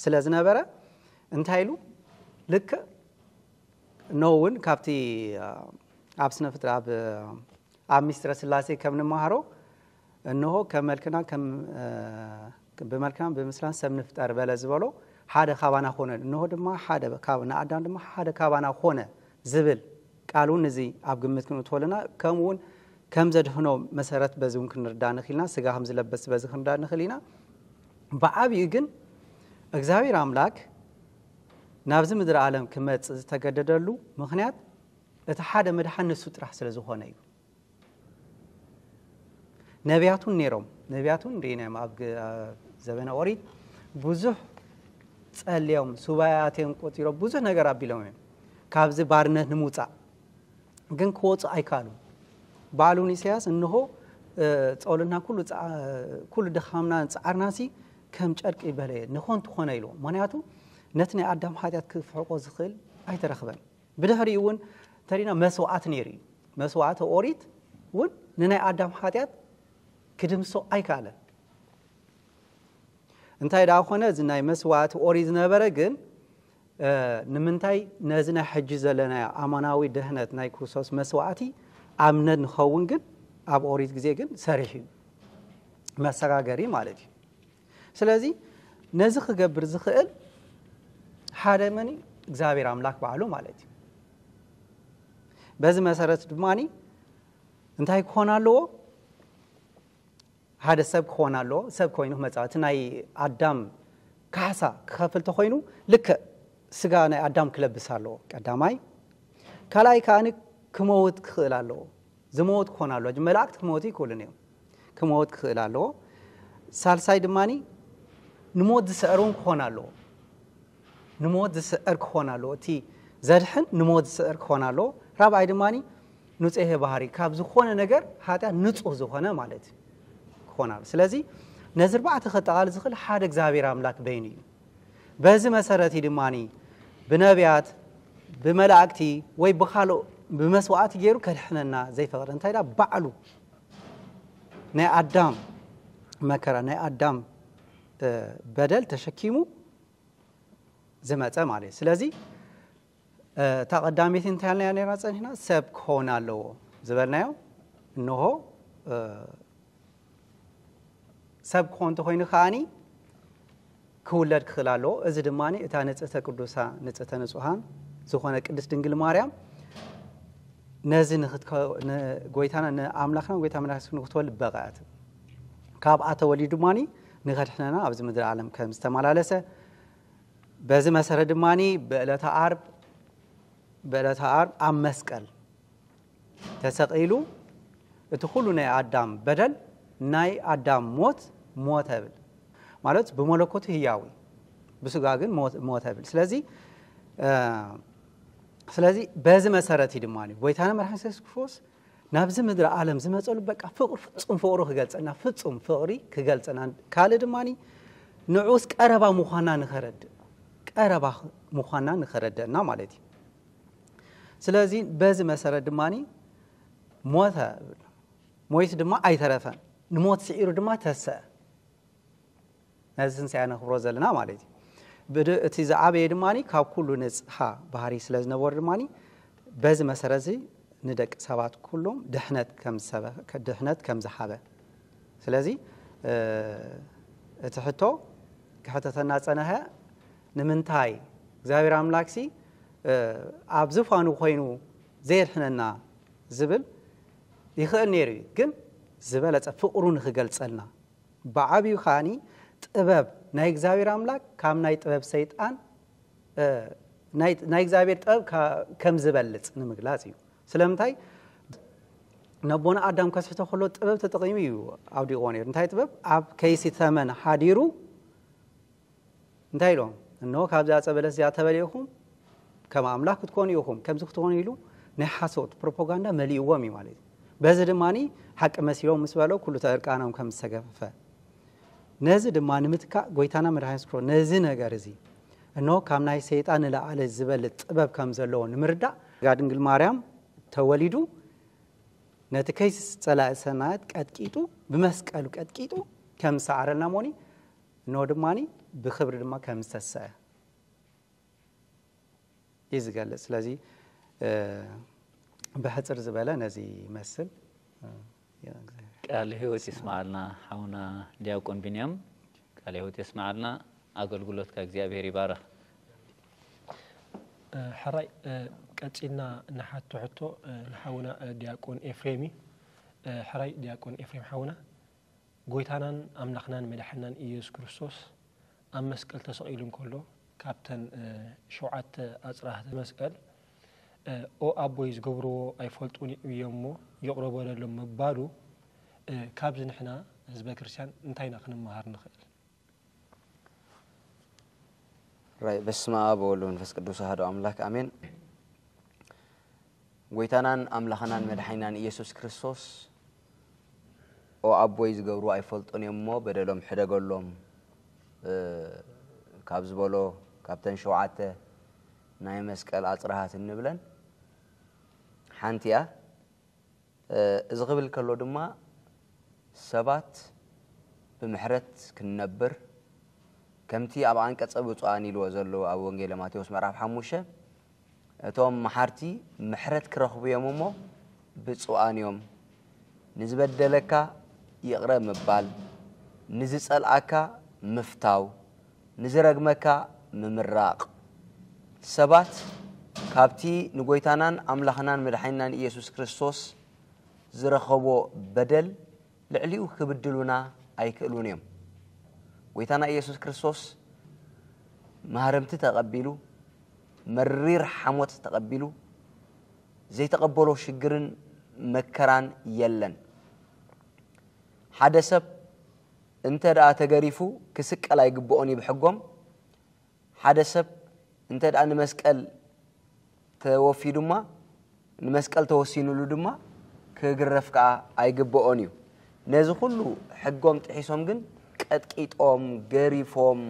[SPEAKER 3] ስለ ዝነበረ እንታይ ኢሉ ልክ ኖ እውን ካብቲ ኣብ ስነ ፍጥረ ኣብ ሚስጥረ ስላሴ ከም ንምሃሮ እንሆ ከም መልክና ብመልክና ብምስላን ሰብ ንፍጠር በለ ዝበሎ ሓደ ካባና ኮነ እንሆ ድማ ንኣዳም ድማ ሓደ ካባና ኮነ ዝብል ቃሉን እዚ ኣብ ግምት ክንእትወለና ከለና ከምኡ ውን ከም ዘድህኖ መሰረት በዚ እውን ክንርዳ ንኽእል ኢና ስጋ ከም ዝለበስ በዚ ክንርዳ ንኽእል ኢና ብዓብኡ ግን እግዚኣብሔር ኣምላክ ናብዚ ምድሪ ዓለም ክመፅእ ዝተገደደሉ ምክንያት እቲ ሓደ መድሓን ንሱ ጥራሕ ስለ ዝኾነ እዩ ነቢያቱን ነይሮም ነቢያቱን ርኢናዮም ኣብ ዘበነ ቆሪት ብዙሕ ፀልዮም ሱባያትዮም ቆፂሮም ብዙሕ ነገር ኣቢሎም እዮም ካብዚ ባርነት ንምውፃእ ግን ክወፅእ ኣይካሉን ባሉን ኢሳያስ እንሆ ፀውልና ኩሉ ድኻምና ፃዕርናሲ ከም ጨርቂ በለየ ንኾን ትኾነ ኢልዎ ምክንያቱ ነቲ ናይ ኣዳም ሓጢኣት ክፍሕቆ ዝኽእል ኣይተረክበን ብድሕሪኡ እውን ተሪና መስዋዕት ነይሩ እዩ መስዋዕቲ ኦሪት እውን ንናይ ኣዳም ሓጢኣት ክድምሶ ኣይከኣለን እንታይ ደኣ ኮነ እዚ ናይ መስዋዕቲ ኦሪት ዝነበረ ግን ንምንታይ ነዚ ናይ ሕጂ ዘለና ኣማናዊ ድህነት ናይ ክርስቶስ መስዋዕቲ ኣምነት ንኸውን ግን ኣብ ኦሪት ግዜ ግን ሰሪሕ እዩ መሰጋገሪ ማለት እዩ ስለዚ ነዚ ክገብር ዝኽእል ሓደ መን እግዚኣብሔር ኣምላክ በዕሉ ማለት እዩ በዚ መሰረት ድማኒ እንታይ ክኾን ኣለዎ ሓደ ሰብ ክኾን ኣለዎ ሰብ ኮይኑ መፃእቲ ናይ ኣዳም ካሕሳ ክኸፍል ተኮይኑ ልክእ ስጋ ናይ ኣዳም ክለብስ ኣለዎ ቀዳማይ ካልኣይ ከዓኒ ክመውት ክኽእል ኣለዎ ዝመወት ክኾን ኣለዎ መላእክቲ ክመወት ይክእሉን እዮም ክመወት ክኽእል ኣለዎ ሳልሳይ ድማ ንሞት ዝስዕር እውን ክኾን ኣለዎ ንሞት ዝስዕር ክኾን ኣለዎ እቲ ዘድሕን ንሞት ዝስዕር ክኾን ኣለዎ ራብኣይ ድማ ንፅሄ ባህሪ ካብ ዝኾነ ነገር ሃጢያት ንፁህ ዝኾነ ማለት እዩ ክኾን ኣሎ ስለዚ ነዚ ርባዕተ ክጠቃል ዝኽእል ሓደ እግዚኣብሔር ኣምላክ በይኑ እዩ በዚ መሰረት ድማ ብነቢያት ብመላእክቲ ወይ ብካልኦ ብመስዋእቲ ገይሩ ከድሕነና ዘይፈቐደ እንታይ ዳ ባዕሉ ናይ ኣዳም መከራ ናይ ኣዳም በደል ተሸኪሙ ዝመፀ ማለት እዩ ስለዚ እታ ቀዳሚት እንታይ ያልና ነርና ፀኒሕና ሰብ ክኸውን ኣለዎ ዝበልናዮ እንሆ ሰብ ክኾን እንተኮይኑ ከዓኒ ክውለድ ክኽእል ኣለዎ እዚ ድማ እታ ንፅህተ ቅዱሳ ንፅህተ ንፁሃን ዝኾነ ቅድስ ድንግል ማርያም ነዚ ጎይታና ንኣምላኽና ጎይታ መድሓኒት ንክትወልድ በቕዐት ካብኣ ተወሊዱ ድማ ንኸድሕነና ኣብዚ ምድሪ ዓለም ከም ዝተመላለሰ በዚ መሰረት ድማ ብዕለታ ዓርብ ዓርብ ኣብ መስቀል ተሰቂሉ እቲ ኩሉ ናይ ኣዳም በደል ናይ ኣዳም ሞት ሞተ ብል ማለት በመለኮት ህያዊ ብስጋ ግን ሞተ ብል ስለዚህ ስለዚህ በዚ መሰረት ድማ ጎይታና መድሓኒ ኢየሱስ ክርስቶስ ናብዚ ምድሪ ዓለም ዝመፀሉ በቃ ፍቅሪ ፍፁም ፍቅሩ ክገልፀና ፍፁም ፍቅሪ ክገልፀና ካልእ ድማ ንዑስ ቀረባ ምኳና ንኸረድእ ቀረባ ምኳና ንኸረድአና ማለት እዩ ስለዚ በዚ መሰረት ድማ ሞተ ሞይት ድማ ኣይተረፈን ንሞት ስዒሩ ድማ ተሰአ ነዚ ትንሣኤ ነክብሮ ዘለና ማለት እዩ እቲ ዝዓበየ ድማ ካብ ኩሉ ንፅሓ ባህሪ ስለ ዝነበሩ ድማ በዚ መሰረት እዚ ንደቂ ሰባት ኩሎም ድሕነት ከም ዝሓበ ስለዚ እቲ ሕቶ ክሕተተና ፀነሐ ንምንታይ እግዚኣብሔር ኣምላክ ሲ ኣብ ዝፋኑ ኮይኑ ዘየድሕነና ዝብል ይኽእል ነይሩ እዩ ግን ዝበለፀ ፍቕሩ ንክገልፀልና ብዓብዩ ከዓኒ ጥበብ ናይ እግዚአብሔር አምላክ ካብ ናይ ጥበብ ሰይጣን ናይ እግዚአብሔር ጥበብ ከም ዝበልፅ ንምግላፅ እዩ ስለምንታይ ነቦና ኣዳም ከስሕቶ ከሎ ጥበብ ተጠቂሙ እዩ ኣብዲቆ ነሩ እንታይ ጥበብ ኣብ ከይሲ ተመን ሓዲሩ እንታይ ኢሎም እንሆ ካብዚ ፀበለ እዚኣ ተበሊኹም ከም ኣምላክ ክትኮኑ ኢኹም ከምዚ ክትኮኑ ኢሉ ናይ ሓሶት ፕሮፓጋንዳ መሊእዎም እዩ ማለት እዩ በዚ ድማ ሓቂ መሲሎም ምስ በሎ ኩሉ ተዕርቃኖም ከም ዝተገፈፈ ነዚ ድማ ንምትካእ ጎይታና መድሓኒ ክሮ ነዚ ነገር እዚ እኖ ካብ ናይ ሰይጣን ንላዓለ ዝበል ጥበብ ከም ዘለዎ ንምርዳእ ጋ ድንግል ማርያም ተወሊዱ ነቲ ከይስ ፀላኢ ሰማያት ቀጥቂጡ ብመስቀሉ ቀጥቂጡ ከም ዝሰዓረልና ሞኒ እኖ ድማኒ ብክብሪ ድማ ከም ዝተሰአ እዩ ዝገልፅ ስለዚ ብሕፅር ዝበለ ነዚ ይመስል
[SPEAKER 4] ቃለ ሕይወት ይስማዓልና ሓውና ዲያቆን ቢንያም ቃለ ሕይወት ይስማዓልና ኣገልግሎትካ እግዚኣብሔር ይባረኽ
[SPEAKER 5] ሓራይ ቀፂልና ናሓቶ ሕቶ ንሓውና ዲያቆን ኤፍሬም እዩ ሕራይ ዲያቆን ኤፍሬም ሓውና ጎይታናን ኣምላኽናን መድሕናን ኢየሱስ ክርስቶስ ኣብ መስቀል ተሰቂሉ እንከሎ ካብተን ሸውዓተ ኣፅራህቲ መስቀል ኦ ኣቦይ ዝገብርዎ ኣይፈልጡን እዮም እሞ ይቕረበለሎም ምባሉ كابز نحنا حزب كريستيان انتينا خنمهار نخيل
[SPEAKER 1] راي بسم الله بقول ونفس قدوس هذا أملاك آمين ويتانا أملاخنا مدحينا يسوس كريستوس أو أبويز قورو أي فلطون يمو بدلهم حدا قولهم أه كابز بولو كابتن شوعاتة نايم اسكال أطرهات النبلن حانتيا أه إذا قبل كلو دمّا ሰባት ብምሕረት ክንነብር ከምቲ ኣብ ኣንቀፀ ብፁኣን ኢልዎ ዘሎ ኣብ ወንጌለ ማቴዎስ ምዕራፍ ሓሙሽተ እቶም መሓርቲ ምሕረት ክረኽቡ እዮም እሞ ብፁኣን እዮም ንዝበደለካ ይቕረ ምባል ንዝጸልኣካ ምፍታው ንዝረግመካ ምምራቕ ሰባት ካብቲ ንጎይታናን ኣምላኽናን መድሓኒናን ኢየሱስ ክርስቶስ ዝረኸቦ በደል ልዕሊኡ ክብድሉና ኣይክእሉን እዮም ጎይታና ኢየሱስ ክርስቶስ ማህረምቲ ተቐቢሉ መሪር ሓሞት ተቐቢሉ ዘይተቐበሎ ሽግርን መከራን የለን ሓደ ሰብ እንተ ደኣ ተገሪፉ ክስቀል ኣይግብኦን እዩ ብሕጎም ሓደ ሰብ እንተ ደኣ ንመስቀል ተወፊ ድማ ንመስቀል ተወሲኑሉ ድማ ክግረፍ ከዓ ኣይግብኦን እዩ ነዚ ኩሉ ሕጎም ጥሒሶም ግን ቀጥቂጦም ገሪፎም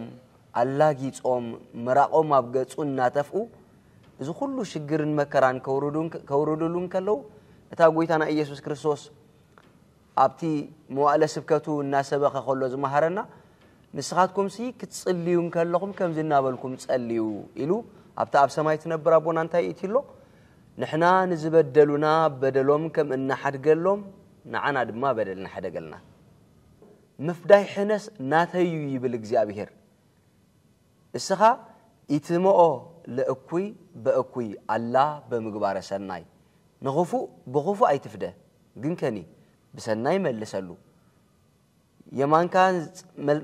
[SPEAKER 1] ኣላጊፆም ምራቆም ኣብ ገፁ እናተፍኡ እዚ ኩሉ ሽግርን መከራን ከውርድሉ ከለዉ እታ ጎይታና ኢየሱስ ክርስቶስ ኣብቲ መዋእለ ስብከቱ እናሰበኸ ከሎ ዝመሃረና ንስኻትኩምሲ ክትፅልዩ ከለኹም ከምዚ እናበልኩም ፀልዩ ኢሉ ኣብቲ ኣብ ሰማይ ትነብር ኣቦና እንታይ እትሎ ንሕና ንዝበደሉና በደሎም ከም እናሓድገሎም ንዓና ድማ በደልና ሓደገልና ምፍዳይ ሕነስ ናተዩ ይብል እግዚኣብሄር እስኻ ኢትምኦ ለእኩይ በእኩይ ኣላ በምግባረ ሰናይ ንኽፉእ ብኽፉእ ኣይትፍደ ግን ከኒ ብሰናይ መልሰሉ የማንካ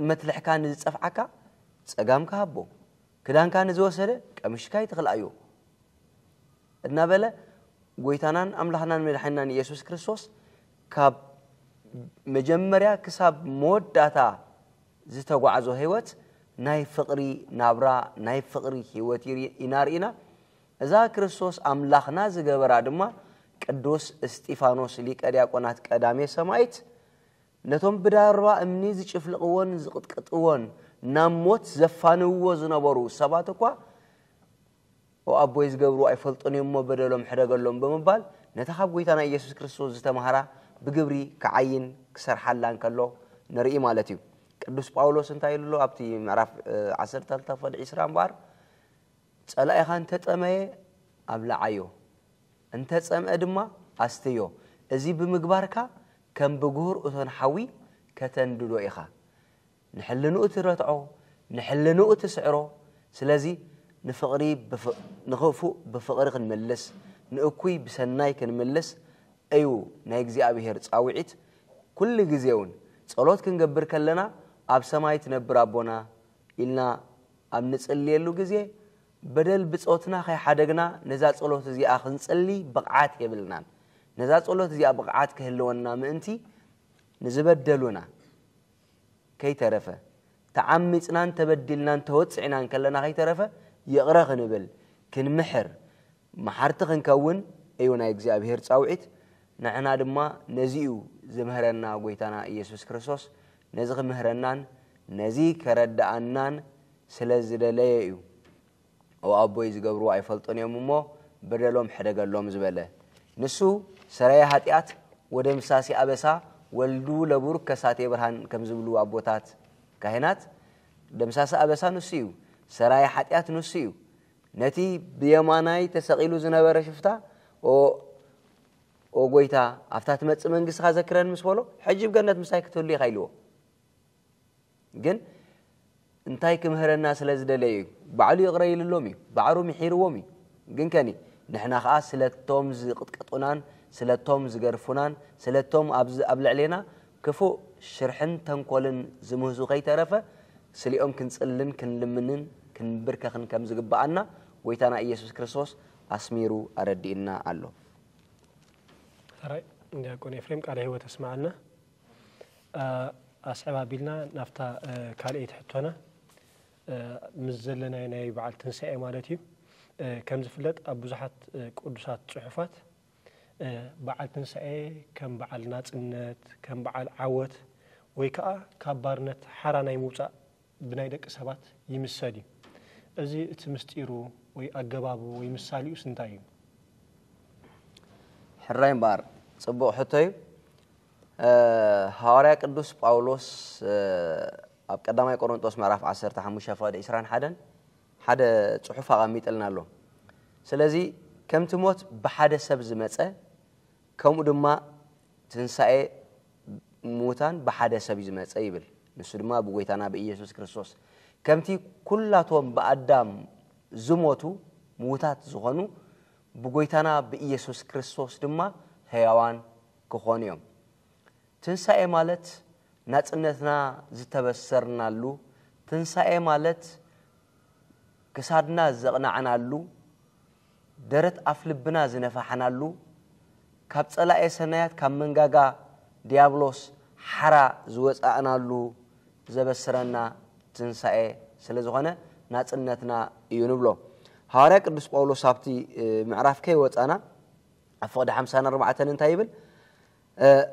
[SPEAKER 1] መትልሕካ ንዝፀፍዓካ ፀጋምካ ሃቦ ክዳንካ ንዝወሰደ ቀምሽካ ይትኽልኣዮ እናበለ ጎይታናን ኣምላኽናን መድሓንናን ኢየሱስ ክርስቶስ መጀመርያ ክሳብ መወዳእታ ዝተጓዕዞ ህይወት ናይ ፍቕሪ ናብራ ናይ ፍቕሪ ህይወት ኢና ርኢና እዛ ክርስቶስ ኣምላኽና ዝገበራ ድማ ቅዱስ እስጢፋኖስ ሊቀ ቀዳሜ ሰማይት ነቶም ብዳርባ እምኒ ዝጭፍልቕዎን ዝቕጥቅጥዎን ናብ ሞት ዘፋንውዎ ዝነበሩ ሰባት እኳ ኣቦይ ዝገብርዎ ኣይፈልጡን እዮም እሞ በደሎም ሕደገሎም ብምባል ነታ ካብ ጎይታና ኢየሱስ ክርስቶስ ዝተምሃራ ብግብሪ ክዓይን ክሰርሓላ እንከሎ ንርኢ ማለት እዩ ቅዱስ ጳውሎስ እንታይ ኢሉ ኣብቲ ምዕራፍ 12 ፈል 20 እምበር ፀላኢኻ እንተጠመየ ኣብላዓዮ እንተፀምአ ድማ ኣስትዮ እዚ ብምግባርካ ከም ብጉህር እቶን ሓዊ ከተንድዶ ኢኻ ንሕልንኡ ትረትዖ ንሕልንኡ ትስዕሮ ስለዚ ንፍቕሪ ብፍቕሪ ክንምልስ ንእኩይ ብሰናይ ክንምልስ እዩ ናይ እግዚኣብሔር ፃውዒት ኩሉ ግዜ እውን ፀሎት ክንገብር ከለና ኣብ ሰማይ ትነብር ኣቦና ኢልና ኣብ ንፅልየሉ ግዜ በደል ብፆትና ከይሓደግና ነዛ ፀሎት እዚኣ ክንፅሊ ብቕዓት የብልናን ነዛ ፀሎት እዚኣ ብቕዓት ክህልወና ምእንቲ ንዝበደሉና ከይተረፈ ተዓሚፅናን ተበዲልናን ተወፅዕናን ከለና ከይተረፈ ይቕረ ክንብል ክንምሕር መሓርቲ ክንከውን እዩ ናይ እግዚኣብሄር ፃውዒት ንዕና ድማ ነዚኡ ዝምህረና ጎይታና ኢየሱስ ክርስቶስ ነዚ ክምህረናን ነዚ ከረዳእናን ስለ ዝደለየ እዩ ኣብ ኣቦይ ዝገብርዎ ኣይፈልጦን እዮም እሞ በደሎም ሕደገሎም ዝበለ ንሱ ሰረየ ሃጢኣት ወደ ምሳሲ ኣበሳ ወልዱ ለቡሩክ ከሳቴ ብርሃን ከም ዝብሉ ኣቦታት ካሂናት ደምሳሲ ኣበሳ ንሱ እዩ ሰራይ ሓጢኣት ንሱ እዩ ነቲ ብየማናይ ተሰቂሉ ዝነበረ ሽፍታ ጎይታ ኣብታ ትመፅእ መንግስትኻ ዘክረን ምስ በሎ ሕጂ ብገነት ምሳይ ክትህሉ ኢኻ ኢልዎ ግን እንታይ ክምህረና ስለ ዝደለየ እዩ ባዕሉ ይቕረ ኢልሎም እዩ ባዕሩ ምሒርዎም እዩ ግን ከኒ ንሕና ከዓ ስለቶም ዝቕጥቀጡናን ስለቶም ዝገርፉናን ስለቶም ኣብ ልዕሌና ክፉእ ሽርሕን ተንኮልን ዝምህዙ ከይተረፈ ስሊኦም ክንፅልን ክንልምንን ክንብርከኽን ከም ዝግባኣና ጎይታና ኢየሱስ ክርስቶስ ኣስሚሩ ኣረዲእና ኣሎ
[SPEAKER 5] ተራይ እንዲያቆን ኤፍሬም ቃለ ህይወት እስማዓልና ኣስዕባ ኣቢልና ናፍታ ካልአይቲ ትሕቶና ምስ ዘለናይ ናይ በዓል ትንሳኤ ማለት እዩ ከም ዝፍለጥ ኣብ ብዙሓት ቅዱሳት ፅሑፋት በዓል ትንሳኤ ከም በዓል ናፅነት ከም በዓል ዓወት ወይ ከዓ ካብ ባርነት ሓራ ናይ ምውፃእ ብናይ ደቂ ሰባት ይምሰድ እዩ እዚ እቲ ምስጢሩ ወይ ኣገባቡ ወይ ምሳሊኡ ስንታይ እዩ
[SPEAKER 1] ሕራይ እምበር ፅቡቕ ሕቶይ ሃዋርያ ቅዱስ ጳውሎስ ኣብ ቀዳማይ ቆሮንጦስ ምዕራፍ 15 ፍቅዲ 21 ሓደ ፅሑፍ ኣቐሚጥልና ኣሎ ስለዚ ከምቲ ሞት ብሓደ ሰብ ዝመፀ ከምኡ ድማ ትንሳኤ ምሙታን ብሓደ ሰብ እዩ ዝመፀ ይብል ንሱ ድማ ብጎይታና ብኢየሱስ ክርስቶስ ከምቲ ኩላቶም ብኣዳም ዝሞቱ ምዉታት ዝኾኑ ብጎይታና ብኢየሱስ ክርስቶስ ድማ ህያዋን ክኾኑ እዮም ትንሣኤ ማለት ናፅነትና ዝተበሰርናሉ ትንሣኤ ማለት ክሳድና ዘቕናዕናሉ ደረት ኣፍ ልብና ዝነፋሓናሉ ካብ ጸላኤ ሰናያት ካብ መንጋጋ ዲያብሎስ ሓራ ዝወፃእናሉ ዘበስረና ትንሣኤ ስለ ዝኾነ ናፅነትና እዩ ንብሎ هاري قدس باولوس صابتي معرف كي وطانا افقد 54 انت يبل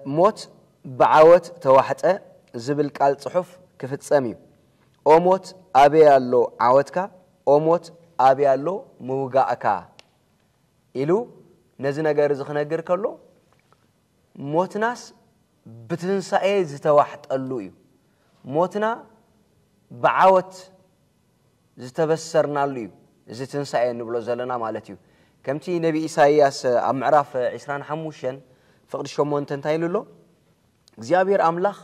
[SPEAKER 1] موت بعوت توحت زبل قال صحف كفتصمي او موت ابي يالو عوتكا او موت ابي يالو موغاكا الو نزي نغير زخ نغير كلو موت ناس بتنسى ايز توحت قلو موتنا بعوت زتبسرنا ليو እዚ ትንሳኤ ንብሎ ዘለና ማለት እዩ ከምቲ ነቢ ኢሳይያስ ኣብ ምዕራፍ 25 ፍቕዲ 8 እንታይ ኢሉ ኣሎ እግዚኣብሔር ኣምላኽ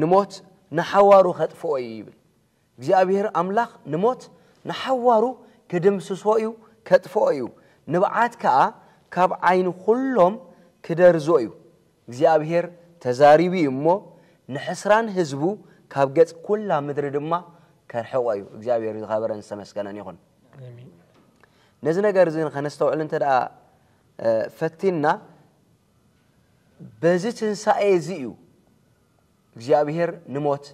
[SPEAKER 1] ንሞት ንሓዋሩ ከጥፍኦ እዩ ይብል እግዚኣብሔር ኣምላኽ ንሞት ንሓዋሩ ክድምስሶ እዩ ከጥፍኦ እዩ ንብዓት ከዓ ካብ ዓይኒ ኩሎም ክደርዞ እዩ እግዚኣብሔር ተዛሪቡ እዩ እሞ ንሕስራን ህዝቡ ካብ ገፅ ኩላ ምድሪ ድማ ከርሕቆ እዩ እግዚኣብሔር ዝኸበረን ዝተመስገነን ይኹን ነዚ ነገር እዚ ከነስተውዕሉ እንተ ደኣ ፈቲና በዚ ትንሳኤ እዚ እዩ እግዚኣብሄር ንሞት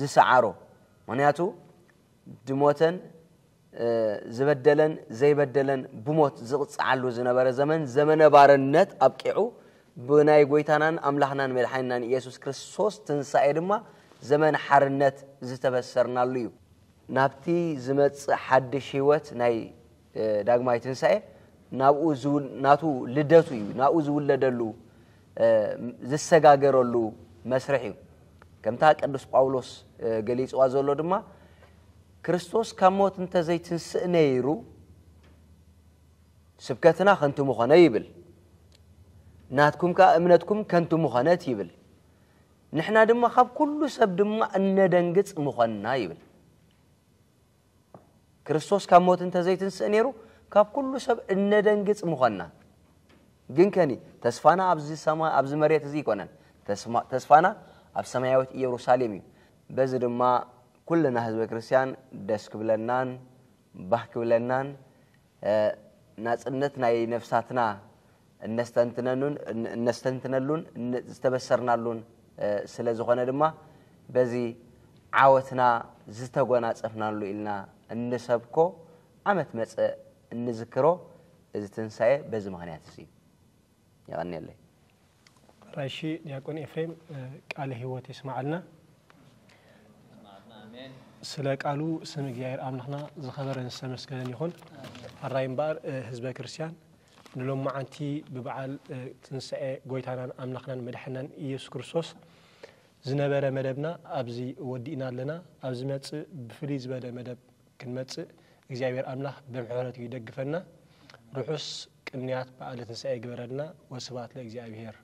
[SPEAKER 1] ዝሰዓሮ ምክንያቱ ድሞተን ዝበደለን ዘይበደለን ብሞት ዝቕፅዓሉ ዝነበረ ዘመን ዘመነ ባርነት ኣብቂዑ ብናይ ጎይታናን ኣምላኽናን መድሓኒናን ኢየሱስ ክርስቶስ ትንሳኤ ድማ ዘመን ሓርነት ዝተበሰርናሉ እዩ ናብቲ ዝመፅእ ሓድሽ ሂወት ናይ ዳግማይ ትንሳኤ ናቱ ልደቱ እዩ ናብኡ ዝውለደሉ ዝሰጋገረሉ መስርሕ እዩ ከምታ ቅዱስ ጳውሎስ ገሊፅዋ ዘሎ ድማ ክርስቶስ ካብ ሞት እንተዘይትንስእ ነይሩ ስብከትና ከንቲ ምኾነ ይብል ናትኩም ከዓ እምነትኩም ከንቲ ምኾነት ይብል ንሕና ድማ ካብ ኩሉ ሰብ ድማ እነደንግፅ ምኾንና ይብል ክርስቶስ ካብ ሞት እንተ ዘይትንስእ ነይሩ ካብ ኩሉ ሰብ እነደንግፅ ምኾንና ግን ከኒ ተስፋና ኣብዚ መሬት እዚ ይኮነን ተስፋና ኣብ ሰማያዊት ኢየሩሳሌም እዩ በዚ ድማ ኩልና ህዝበ ክርስትያን ደስ ክብለናን ባህ ክብለናን ናፅነት ናይ ነፍሳትና እነስተንትነሉን ዝተበሰርናሉን ስለ ዝኾነ ድማ በዚ ዓወትና ዝተጎናፀፍናሉ ኢልና እንሰብኮ ዓመት መፅእ እንዝክሮ እዚ ትንሳኤ በዚ ምክንያት እዚ ይቀኒለይ
[SPEAKER 5] ራይሺ ዲያቆን ኤፍሬም ቃለ ህይወት ይስማዓልና ስለ ቃሉ ስም እግዚኣብሔር ኣምላኽና ዝኸበረን ዝተመስገነን ይኹን ኣራይ እምበር ህዝበ ክርስቲያን ንሎም መዓንቲ ብበዓል ትንስኤ ጎይታናን ኣምላኽናን መድሐናን ኢየሱስ ክርስቶስ ዝነበረ መደብና ኣብዚ ወዲእና ኣለና ኣብ ዝመፅእ ብፍልይ ዝበለ መደብ ክንመፅእ እግዚኣብሔር ኣምላኽ ብምሕረት እዩ ይደግፈና ርሑስ ቅንያት በዓለ ትንሳኤ ይግበረልና ወስባት ለእግዚኣብሔር